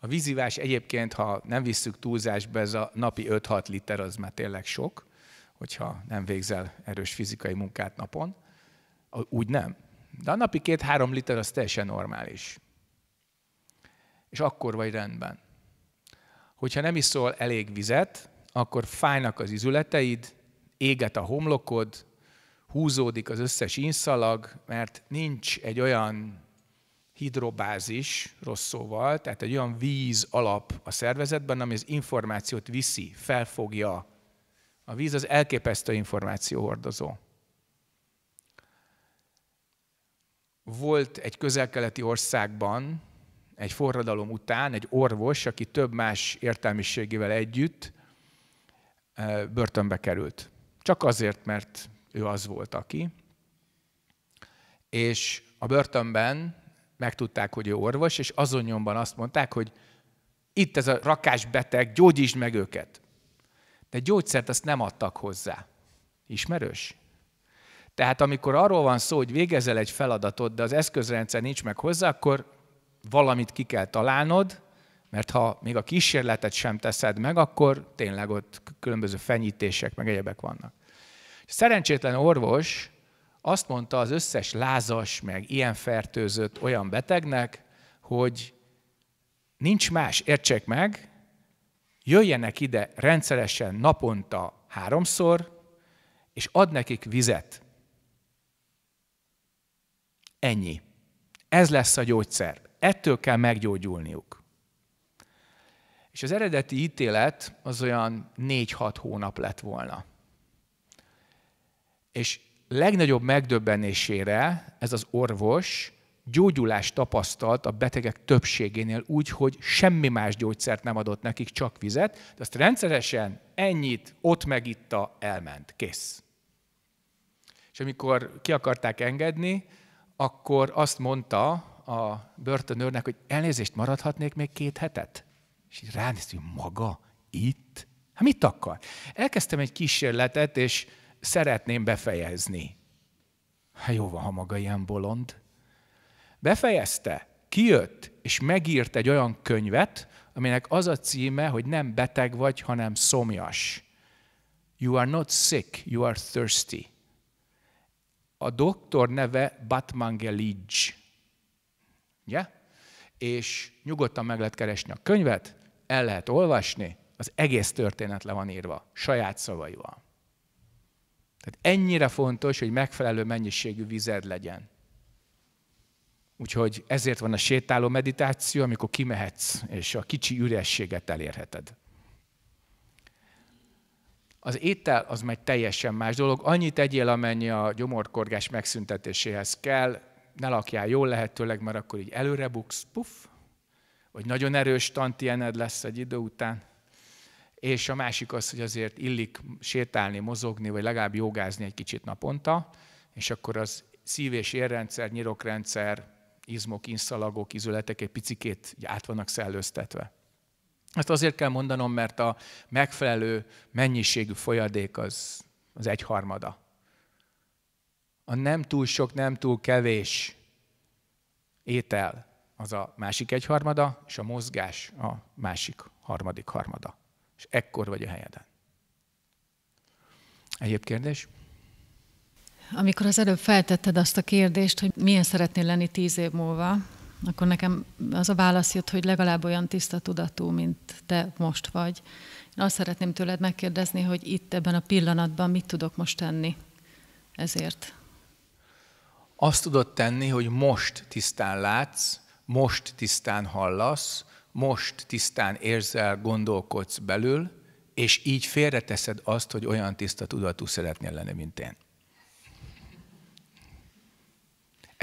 A vízivás egyébként, ha nem visszük túlzásba, ez a napi 5-6 liter, az már tényleg sok, hogyha nem végzel erős fizikai munkát napon. Úgy nem. De a napi két-három liter az teljesen normális. És akkor vagy rendben. Hogyha nem iszol elég vizet, akkor fájnak az izületeid, éget a homlokod, húzódik az összes inszalag, mert nincs egy olyan hidrobázis, rossz szóval, tehát egy olyan víz alap a szervezetben, ami az információt viszi, felfogja. A víz az elképesztő információhordozó. Volt egy közelkeleti országban, egy forradalom után egy orvos, aki több más értelmiségével együtt börtönbe került. Csak azért, mert ő az volt, aki. És a börtönben megtudták, hogy ő orvos, és azon nyomban azt mondták, hogy itt ez a rakás beteg, gyógyítsd meg őket. De gyógyszert azt nem adtak hozzá. Ismerős? Tehát amikor arról van szó, hogy végezel egy feladatot, de az eszközrendszer nincs meg hozzá, akkor valamit ki kell találnod, mert ha még a kísérletet sem teszed meg, akkor tényleg ott különböző fenyítések, meg egyebek vannak. Szerencsétlen orvos azt mondta az összes lázas, meg ilyen fertőzött olyan betegnek, hogy nincs más, értsék meg, jöjjenek ide rendszeresen naponta háromszor, és ad nekik vizet. Ennyi. Ez lesz a gyógyszer. Ettől kell meggyógyulniuk. És az eredeti ítélet az olyan 4-6 hónap lett volna. És legnagyobb megdöbbenésére ez az orvos gyógyulást tapasztalt a betegek többségénél úgy, hogy semmi más gyógyszert nem adott nekik, csak vizet, de azt rendszeresen ennyit, ott megitta, elment, kész. És amikor ki akarták engedni, akkor azt mondta a börtönőrnek, hogy elnézést maradhatnék még két hetet? És így ránéz, hogy maga itt? Hát mit akar? Elkezdtem egy kísérletet, és szeretném befejezni. Hát jó van, ha maga ilyen bolond. Befejezte, kijött, és megírt egy olyan könyvet, aminek az a címe, hogy nem beteg vagy, hanem szomjas. You are not sick, you are thirsty. A doktor neve Batmangelidzs. Ugye? És nyugodtan meg lehet keresni a könyvet, el lehet olvasni, az egész történet le van írva, saját szavaival. Tehát ennyire fontos, hogy megfelelő mennyiségű vized legyen. Úgyhogy ezért van a sétáló meditáció, amikor kimehetsz, és a kicsi ürességet elérheted. Az étel az meg teljesen más dolog. Annyit egyél, amennyi a gyomorkorgás megszüntetéséhez kell, ne lakjál jól lehetőleg, mert akkor így előre buksz, puff, vagy nagyon erős tantiened lesz egy idő után. És a másik az, hogy azért illik sétálni, mozogni, vagy legalább jogázni egy kicsit naponta, és akkor az szív- és érrendszer, nyirokrendszer, izmok, inszalagok, izületek egy picikét át vannak szellőztetve. Ezt azért kell mondanom, mert a megfelelő mennyiségű folyadék az, az egyharmada. A nem túl sok, nem túl kevés étel az a másik egyharmada, és a mozgás a másik harmadik harmada. És ekkor vagy a helyeden. Egyéb kérdés? Amikor az előbb feltetted azt a kérdést, hogy milyen szeretnél lenni tíz év múlva, akkor nekem az a válasz jött, hogy legalább olyan tiszta tudatú, mint te most vagy. Én azt szeretném tőled megkérdezni, hogy itt ebben a pillanatban mit tudok most tenni ezért? Azt tudod tenni, hogy most tisztán látsz, most tisztán hallasz, most tisztán érzel, gondolkodsz belül, és így félreteszed azt, hogy olyan tiszta tudatú szeretnél lenni, mint én.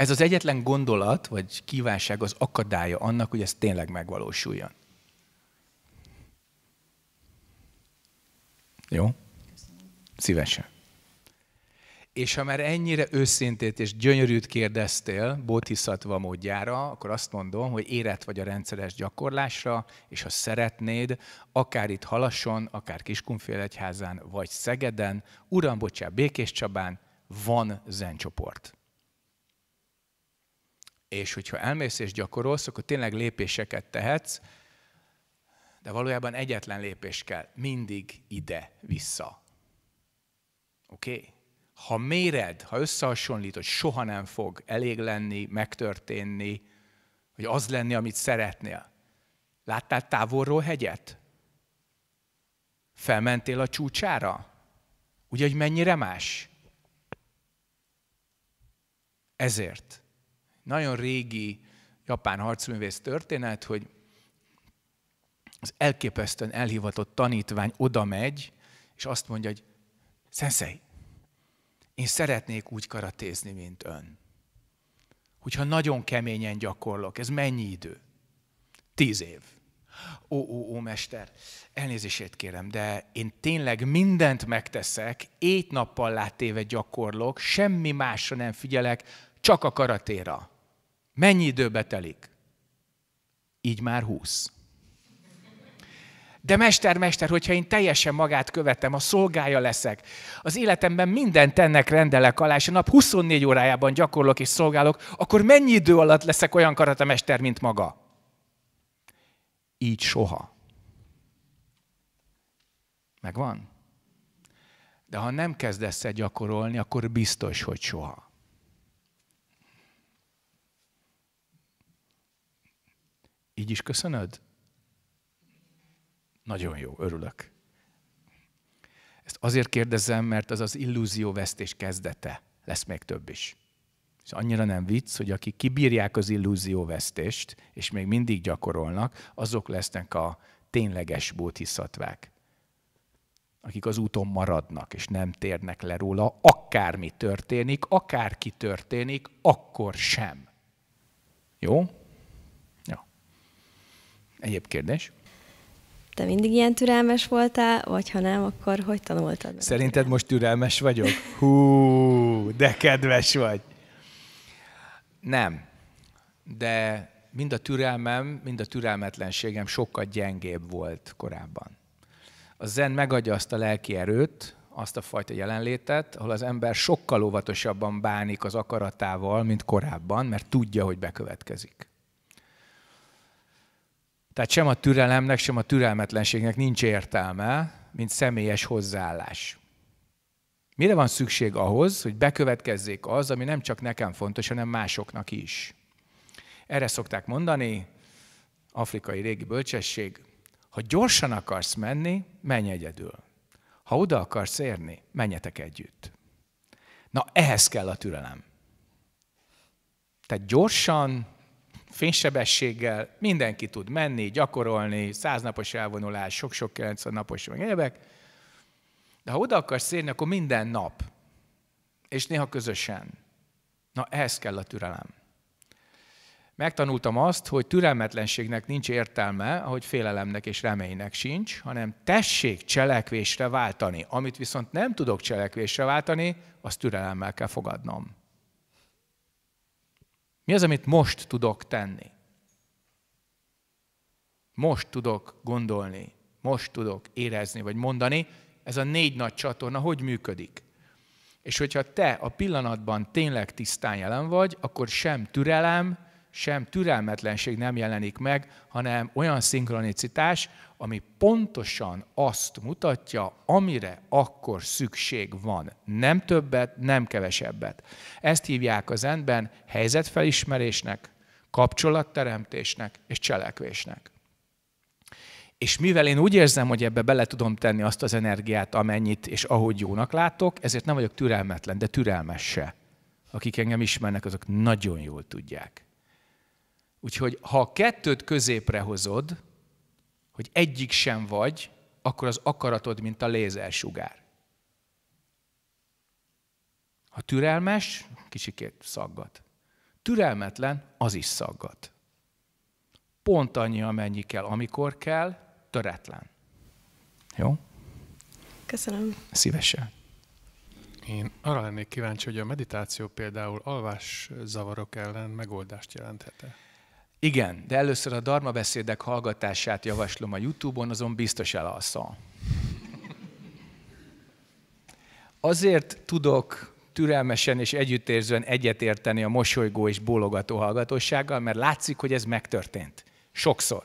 Ez az egyetlen gondolat, vagy kívánság az akadálya annak, hogy ez tényleg megvalósuljon. Jó? Szívesen. És ha már ennyire őszintét és gyönyörűt kérdeztél bodhisattva módjára, akkor azt mondom, hogy érett vagy a rendszeres gyakorlásra, és ha szeretnéd, akár itt Halason, akár Kiskunfélegyházán, vagy Szegeden, Uram, bocsá, Békés Csabán, van zencsoport. És hogyha elmész és gyakorolsz, akkor tényleg lépéseket tehetsz, de valójában egyetlen lépés kell, mindig ide-vissza. Oké? Okay? Ha méred, ha összehasonlítod, soha nem fog elég lenni, megtörténni, hogy az lenni, amit szeretnél. Láttál távolról hegyet? Felmentél a csúcsára? Ugye, hogy mennyire más? Ezért nagyon régi japán harcművész történet, hogy az elképesztően elhivatott tanítvány oda megy, és azt mondja, hogy Sensei, én szeretnék úgy karatézni, mint ön. Hogyha nagyon keményen gyakorlok, ez mennyi idő? Tíz év. Ó, ó, ó, mester, elnézését kérem, de én tényleg mindent megteszek, éjt nappal láttéve gyakorlok, semmi másra nem figyelek, csak a karatéra. Mennyi időbe telik? Így már húsz. De mester, mester, hogyha én teljesen magát követem, a szolgája leszek, az életemben mindent tennek rendelek alá, és a nap 24 órájában gyakorlok és szolgálok, akkor mennyi idő alatt leszek olyan karatamester, mint maga? Így soha. Megvan? De ha nem kezdesz el gyakorolni, akkor biztos, hogy soha. Így is köszönöd? Nagyon jó, örülök. Ezt azért kérdezem, mert az az illúzióvesztés kezdete. Lesz még több is. És annyira nem vicc, hogy akik kibírják az illúzióvesztést, és még mindig gyakorolnak, azok lesznek a tényleges bódhiszatvák. Akik az úton maradnak, és nem térnek le róla, akármi történik, akárki történik, akkor sem. Jó? Egyéb kérdés? Te mindig ilyen türelmes voltál, vagy ha nem, akkor hogy tanultad? Meg Szerinted most türelmes vagyok? Hú, de kedves vagy! Nem. De mind a türelmem, mind a türelmetlenségem sokkal gyengébb volt korábban. A zen megadja azt a lelki erőt, azt a fajta jelenlétet, ahol az ember sokkal óvatosabban bánik az akaratával, mint korábban, mert tudja, hogy bekövetkezik. Tehát sem a türelemnek, sem a türelmetlenségnek nincs értelme, mint személyes hozzáállás. Mire van szükség ahhoz, hogy bekövetkezzék az, ami nem csak nekem fontos, hanem másoknak is? Erre szokták mondani, afrikai régi bölcsesség, ha gyorsan akarsz menni, menj egyedül. Ha oda akarsz érni, menjetek együtt. Na, ehhez kell a türelem. Tehát gyorsan, fénysebességgel, mindenki tud menni, gyakorolni, száznapos elvonulás, sok-sok 90 napos, meg évek. De ha oda akarsz érni, akkor minden nap, és néha közösen. Na, ehhez kell a türelem. Megtanultam azt, hogy türelmetlenségnek nincs értelme, ahogy félelemnek és reménynek sincs, hanem tessék cselekvésre váltani. Amit viszont nem tudok cselekvésre váltani, azt türelemmel kell fogadnom. Mi az, amit most tudok tenni? Most tudok gondolni, most tudok érezni vagy mondani. Ez a négy nagy csatorna hogy működik? És hogyha te a pillanatban tényleg tisztán jelen vagy, akkor sem türelem, sem türelmetlenség nem jelenik meg, hanem olyan szinkronicitás, ami pontosan azt mutatja, amire akkor szükség van. Nem többet, nem kevesebbet. Ezt hívják az endben helyzetfelismerésnek, kapcsolatteremtésnek és cselekvésnek. És mivel én úgy érzem, hogy ebbe bele tudom tenni azt az energiát, amennyit és ahogy jónak látok, ezért nem vagyok türelmetlen, de türelmes se. Akik engem ismernek, azok nagyon jól tudják. Úgyhogy ha a kettőt középre hozod, hogy egyik sem vagy, akkor az akaratod, mint a lézersugár. Ha türelmes, kicsikét szaggat. Türelmetlen, az is szaggat. Pont annyi, amennyi kell, amikor kell, töretlen. Jó? Köszönöm. Szívesen. Én arra lennék kíváncsi, hogy a meditáció például alvászavarok ellen megoldást jelenthet-e? Igen, de először a Dharma beszédek hallgatását javaslom a Youtube-on, azon biztos elalszol. Azért tudok türelmesen és együttérzően egyetérteni a mosolygó és bólogató hallgatósággal, mert látszik, hogy ez megtörtént. Sokszor.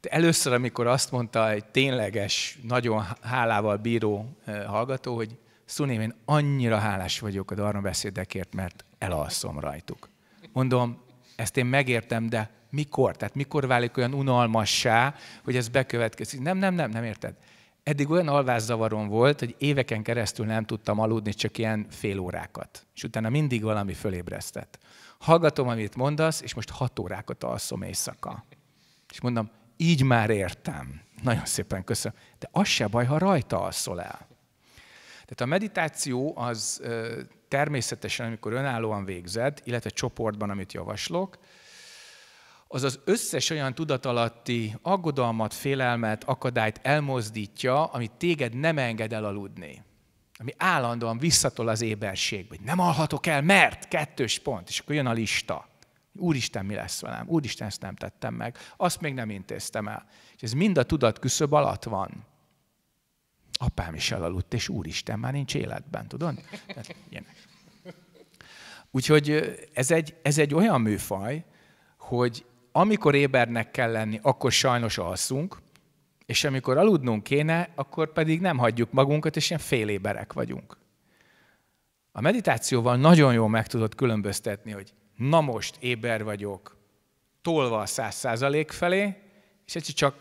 De először, amikor azt mondta egy tényleges, nagyon hálával bíró eh, hallgató, hogy Szunim, én annyira hálás vagyok a darma beszédekért, mert elalszom rajtuk. Mondom, ezt én megértem, de mikor? Tehát mikor válik olyan unalmassá, hogy ez bekövetkezik? Nem, nem, nem, nem érted. Eddig olyan alvászavarom volt, hogy éveken keresztül nem tudtam aludni, csak ilyen fél órákat. És utána mindig valami fölébresztett. Hallgatom, amit mondasz, és most hat órákat alszom éjszaka. És mondom, így már értem. Nagyon szépen köszönöm. De az se baj, ha rajta alszol el. Tehát a meditáció az természetesen, amikor önállóan végzed, illetve csoportban, amit javaslok, az az összes olyan tudatalatti aggodalmat, félelmet, akadályt elmozdítja, amit téged nem enged elaludni. Ami állandóan visszatol az éberségbe, hogy nem alhatok el, mert kettős pont, és akkor jön a lista. Úristen, mi lesz velem? Úristen, ezt nem tettem meg. Azt még nem intéztem el. És ez mind a tudat küszöb alatt van. Apám is elaludt, és úristen, már nincs életben, tudod? Tehát, ilyenek. Úgyhogy ez egy, ez egy olyan műfaj, hogy amikor ébernek kell lenni, akkor sajnos alszunk, és amikor aludnunk kéne, akkor pedig nem hagyjuk magunkat, és ilyen féléberek vagyunk. A meditációval nagyon jól meg tudod különböztetni, hogy na most éber vagyok, tolva a száz százalék felé, és egyszer csak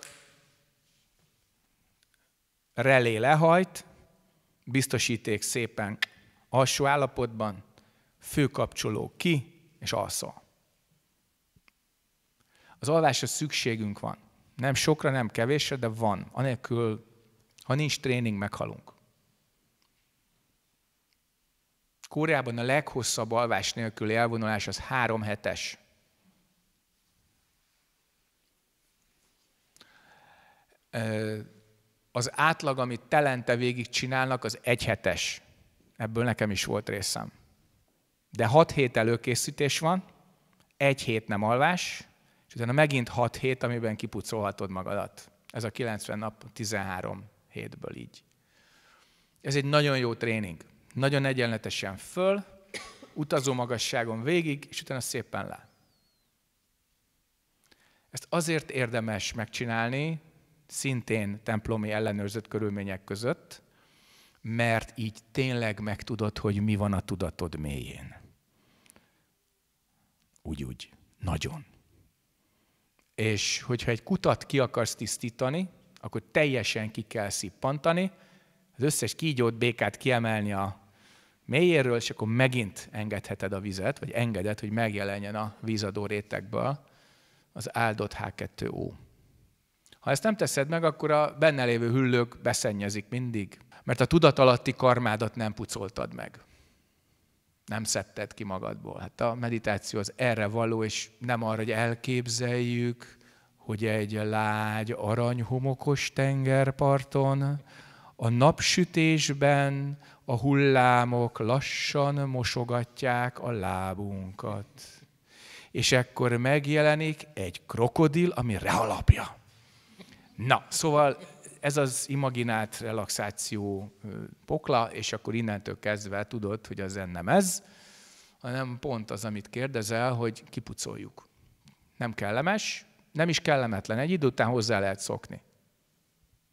relé lehajt, biztosíték szépen alsó állapotban, főkapcsoló ki, és alszol. Az alvásra szükségünk van. Nem sokra, nem kevésre, de van. Anélkül, ha nincs tréning, meghalunk. Kóreában a leghosszabb alvás nélküli elvonulás az három hetes. Az átlag, amit telente végig csinálnak, az egy hetes. Ebből nekem is volt részem. De hat hét előkészítés van, egy hét nem alvás, és utána megint hat hét, amiben kipucolhatod magadat. Ez a 90 nap 13 hétből így. Ez egy nagyon jó tréning. Nagyon egyenletesen föl, utazó magasságon végig, és utána szépen le. Ezt azért érdemes megcsinálni, szintén templomi ellenőrzött körülmények között, mert így tényleg megtudod, hogy mi van a tudatod mélyén úgy-úgy. Nagyon. És hogyha egy kutat ki akarsz tisztítani, akkor teljesen ki kell szippantani, az összes kígyót, békát kiemelni a mélyéről, és akkor megint engedheted a vizet, vagy engeded, hogy megjelenjen a vízadó rétegből az áldott H2O. Ha ezt nem teszed meg, akkor a benne lévő hüllők beszennyezik mindig, mert a tudatalatti karmádat nem pucoltad meg nem szedted ki magadból. Hát a meditáció az erre való, és nem arra, hogy elképzeljük, hogy egy lágy aranyhomokos tengerparton, a napsütésben a hullámok lassan mosogatják a lábunkat. És ekkor megjelenik egy krokodil, ami realapja. Na, szóval ez az imaginált relaxáció pokla, és akkor innentől kezdve tudod, hogy az nem ez, hanem pont az, amit kérdezel, hogy kipucoljuk. Nem kellemes, nem is kellemetlen, egy idő után hozzá lehet szokni.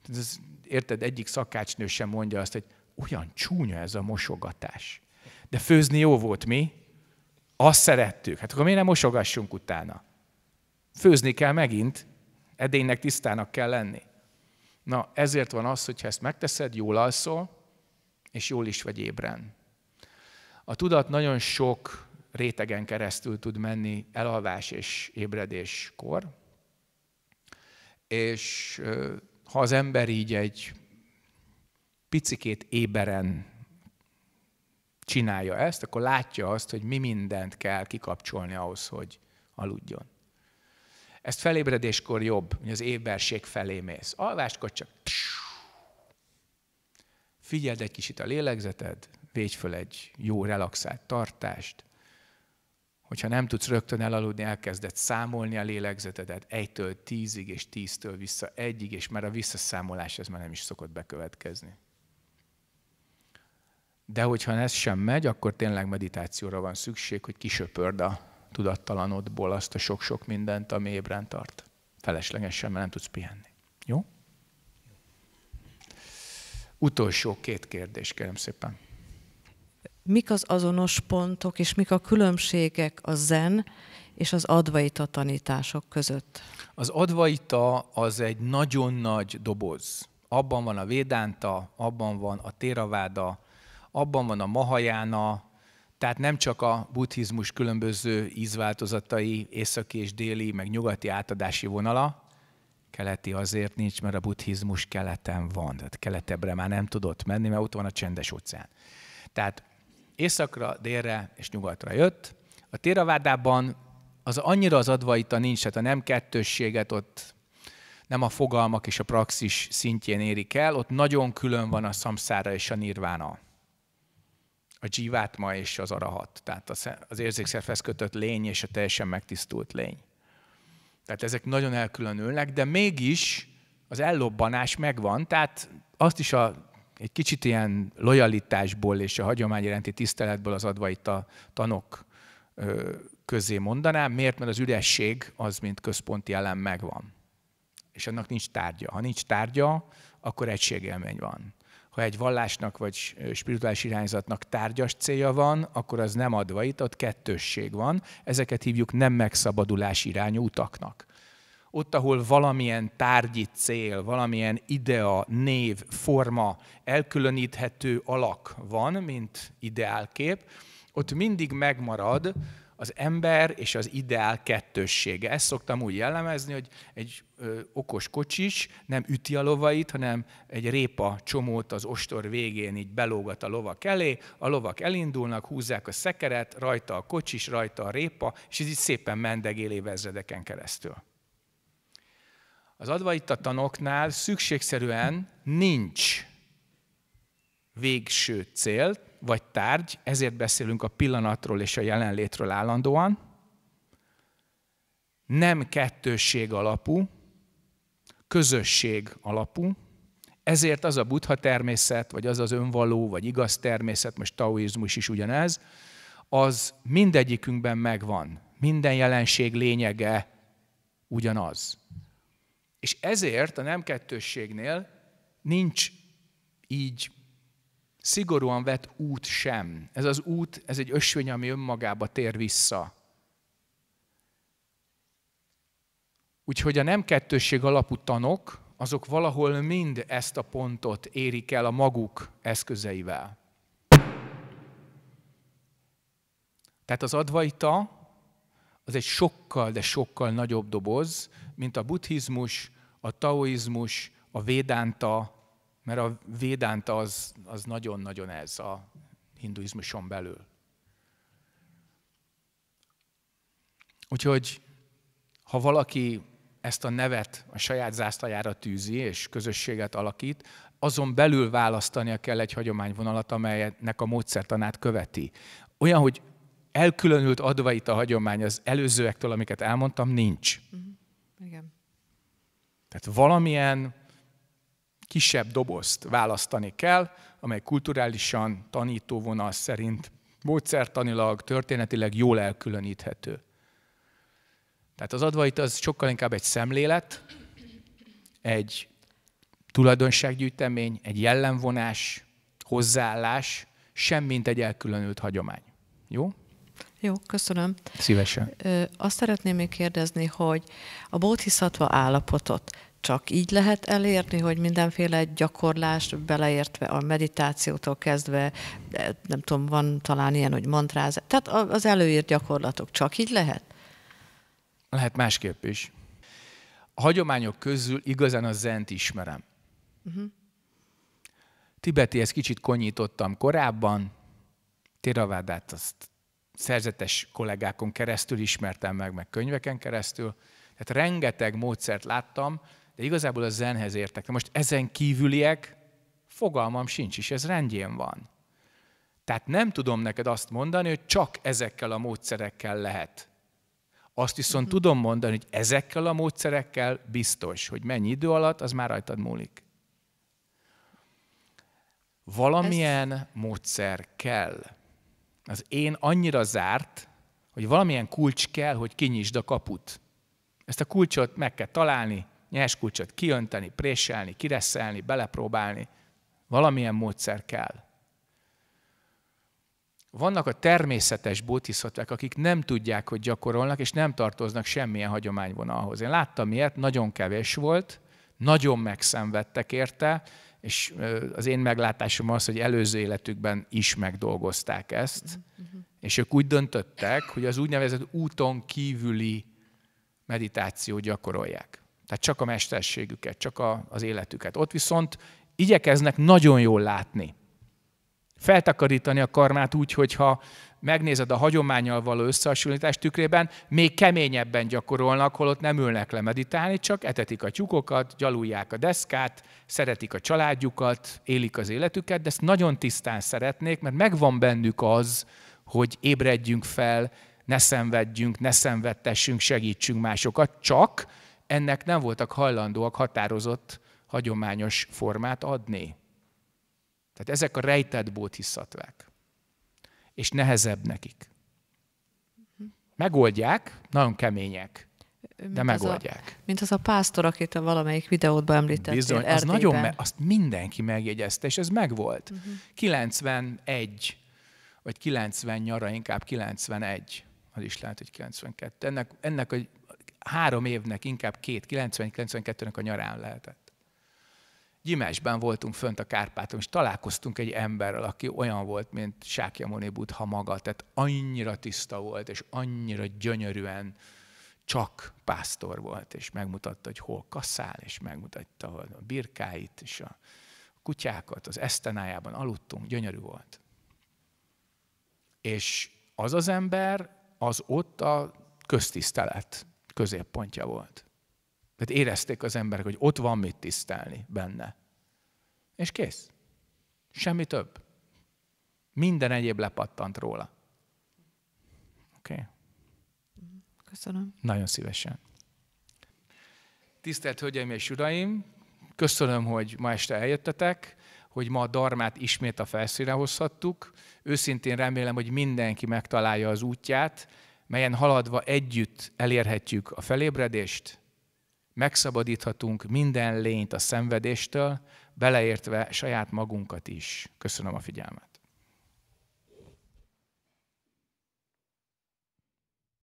Ez, érted, egyik szakácsnő sem mondja azt, hogy olyan csúnya ez a mosogatás. De főzni jó volt mi, azt szerettük. Hát akkor miért nem mosogassunk utána? Főzni kell megint, edénynek tisztának kell lenni. Na, ezért van az, hogyha ezt megteszed, jól alszol, és jól is vagy ébren. A tudat nagyon sok rétegen keresztül tud menni elalvás és ébredéskor, és ha az ember így egy picikét éberen csinálja ezt, akkor látja azt, hogy mi mindent kell kikapcsolni ahhoz, hogy aludjon. Ezt felébredéskor jobb, hogy az éberség felé mész. Alváskor csak figyeld egy kicsit a lélegzeted, védj föl egy jó relaxált tartást, hogyha nem tudsz rögtön elaludni, elkezded számolni a lélegzetedet egytől tízig, és tíztől vissza egyig, és már a visszaszámolás ez már nem is szokott bekövetkezni. De hogyha ez sem megy, akkor tényleg meditációra van szükség, hogy kisöpörd a tudattalanodból azt a sok-sok mindent, ami ébren tart. Feleslegesen, mert nem tudsz pihenni. Jó? Utolsó két kérdés, kérem szépen. Mik az azonos pontok, és mik a különbségek a zen és az advaita tanítások között? Az advaita az egy nagyon nagy doboz. Abban van a védánta, abban van a téraváda, abban van a mahajána, tehát nem csak a buddhizmus különböző ízváltozatai, északi és déli, meg nyugati átadási vonala, keleti azért nincs, mert a buddhizmus keleten van, tehát keletebbre már nem tudott menni, mert ott van a csendes óceán. Tehát északra, délre és nyugatra jött. A Téravádában az annyira az advaita nincs, tehát a nem kettősséget ott nem a fogalmak és a praxis szintjén érik el, ott nagyon külön van a szamszára és a nirvána a dzsívátma és az arahat, tehát az érzékszervhez kötött lény és a teljesen megtisztult lény. Tehát ezek nagyon elkülönülnek, de mégis az ellobbanás megvan, tehát azt is a, egy kicsit ilyen lojalitásból és a hagyomány iránti tiszteletből az adva itt a tanok közé mondanám. Miért? Mert az üresség az, mint központi elem megvan. És annak nincs tárgya. Ha nincs tárgya, akkor egységélmény van ha egy vallásnak vagy spirituális irányzatnak tárgyas célja van, akkor az nem adva itt, ott kettősség van. Ezeket hívjuk nem megszabadulás irányú utaknak. Ott, ahol valamilyen tárgyi cél, valamilyen idea, név, forma, elkülöníthető alak van, mint ideálkép, ott mindig megmarad az ember és az ideál kettőssége. Ezt szoktam úgy jellemezni, hogy egy ö, okos kocsis nem üti a lovait, hanem egy répa csomót az ostor végén így belógat a lovak elé, a lovak elindulnak, húzzák a szekeret, rajta a kocsis, rajta a répa, és ez így szépen mendegél évezredeken keresztül. Az advaita tanoknál szükségszerűen nincs végső cél, vagy tárgy, ezért beszélünk a pillanatról és a jelenlétről állandóan. Nem kettősség alapú, közösség alapú, ezért az a buddha természet, vagy az az önvaló, vagy igaz természet, most taoizmus is ugyanez, az mindegyikünkben megvan. Minden jelenség lényege ugyanaz. És ezért a nem kettősségnél nincs így szigorúan vett út sem. Ez az út, ez egy ösvény, ami önmagába tér vissza. Úgyhogy a nem kettősség alapú tanok, azok valahol mind ezt a pontot érik el a maguk eszközeivel. Tehát az advaita az egy sokkal, de sokkal nagyobb doboz, mint a buddhizmus, a taoizmus, a védánta, mert a védánta az, az nagyon-nagyon ez a hinduizmuson belül. Úgyhogy, ha valaki ezt a nevet a saját zásztajára tűzi és közösséget alakít, azon belül választania kell egy hagyományvonalat, amelynek a módszertanát követi. Olyan, hogy elkülönült adva itt a hagyomány az előzőektől, amiket elmondtam, nincs. Uh-huh. Igen. Tehát valamilyen kisebb dobozt választani kell, amely kulturálisan, tanítóvonal szerint, módszertanilag, történetileg jól elkülöníthető. Tehát az advait az sokkal inkább egy szemlélet, egy tulajdonsággyűjtemény, egy jellemvonás, hozzáállás, semmint egy elkülönült hagyomány. Jó? Jó, köszönöm. Szívesen. Ö, azt szeretném még kérdezni, hogy a bóthiszatva állapotot csak így lehet elérni, hogy mindenféle gyakorlást, beleértve a meditációtól kezdve, nem tudom, van talán ilyen, hogy mantráz, Tehát az előírt gyakorlatok csak így lehet? Lehet másképp is. A hagyományok közül igazán a zent ismerem. Uh-huh. ezt kicsit konyítottam korábban, Téravádát azt szerzetes kollégákon keresztül ismertem meg, meg könyveken keresztül. Tehát rengeteg módszert láttam, de igazából a zenhez értek. de most ezen kívüliek fogalmam sincs, és ez rendjén van. Tehát nem tudom neked azt mondani, hogy csak ezekkel a módszerekkel lehet. Azt viszont mhm. tudom mondani, hogy ezekkel a módszerekkel biztos, hogy mennyi idő alatt, az már rajtad múlik. Valamilyen Ez... módszer kell. Az én annyira zárt, hogy valamilyen kulcs kell, hogy kinyisd a kaput. Ezt a kulcsot meg kell találni, nyeskulcsot kiönteni, préselni, kireszelni, belepróbálni. Valamilyen módszer kell. Vannak a természetes bótiszották, akik nem tudják, hogy gyakorolnak, és nem tartoznak semmilyen hagyományvonalhoz. Én láttam ilyet, nagyon kevés volt, nagyon megszenvedtek érte, és az én meglátásom az, hogy előző életükben is megdolgozták ezt, uh-huh. és ők úgy döntöttek, hogy az úgynevezett úton kívüli meditáció gyakorolják. Tehát csak a mesterségüket, csak a, az életüket. Ott viszont igyekeznek nagyon jól látni. Feltakarítani a karmát úgy, hogyha megnézed a hagyományjal való összehasonlítás tükrében, még keményebben gyakorolnak, holott nem ülnek le meditálni, csak etetik a tyúkokat, gyalulják a deszkát, szeretik a családjukat, élik az életüket, de ezt nagyon tisztán szeretnék, mert megvan bennük az, hogy ébredjünk fel, ne szenvedjünk, ne szenvedtessünk, segítsünk másokat, csak ennek nem voltak hajlandóak határozott, hagyományos formát adni. Tehát ezek a rejtett bódhiszatvák. És nehezebb nekik. Megoldják, nagyon kemények, mint de megoldják. Az a, mint az a pásztor, akit a valamelyik videódban említettél Bizony, az nagyon me- azt mindenki megjegyezte, és ez megvolt. Uh-huh. Mhm. 91, vagy 90 nyara, inkább 91, az is lehet, hogy 92. Ennek, ennek a három évnek, inkább két, 90-92-nek a nyarán lehetett. Gyimesben voltunk fönt a Kárpáton, és találkoztunk egy emberrel, aki olyan volt, mint Sákjamoni Buddha maga, tehát annyira tiszta volt, és annyira gyönyörűen csak pásztor volt, és megmutatta, hogy hol kaszál, és megmutatta hogy a birkáit, és a kutyákat, az esztenájában aludtunk, gyönyörű volt. És az az ember, az ott a köztisztelet középpontja volt. Tehát érezték az emberek, hogy ott van mit tisztelni benne. És kész. Semmi több. Minden egyéb lepattant róla. Oké? Okay? Mm-hmm. Köszönöm. Nagyon szívesen. Tisztelt Hölgyeim és Uraim, köszönöm, hogy ma este eljöttetek, hogy ma a darmát ismét a felszíne hozhattuk. Őszintén remélem, hogy mindenki megtalálja az útját, melyen haladva együtt elérhetjük a felébredést, megszabadíthatunk minden lényt a szenvedéstől, beleértve saját magunkat is. Köszönöm a figyelmet.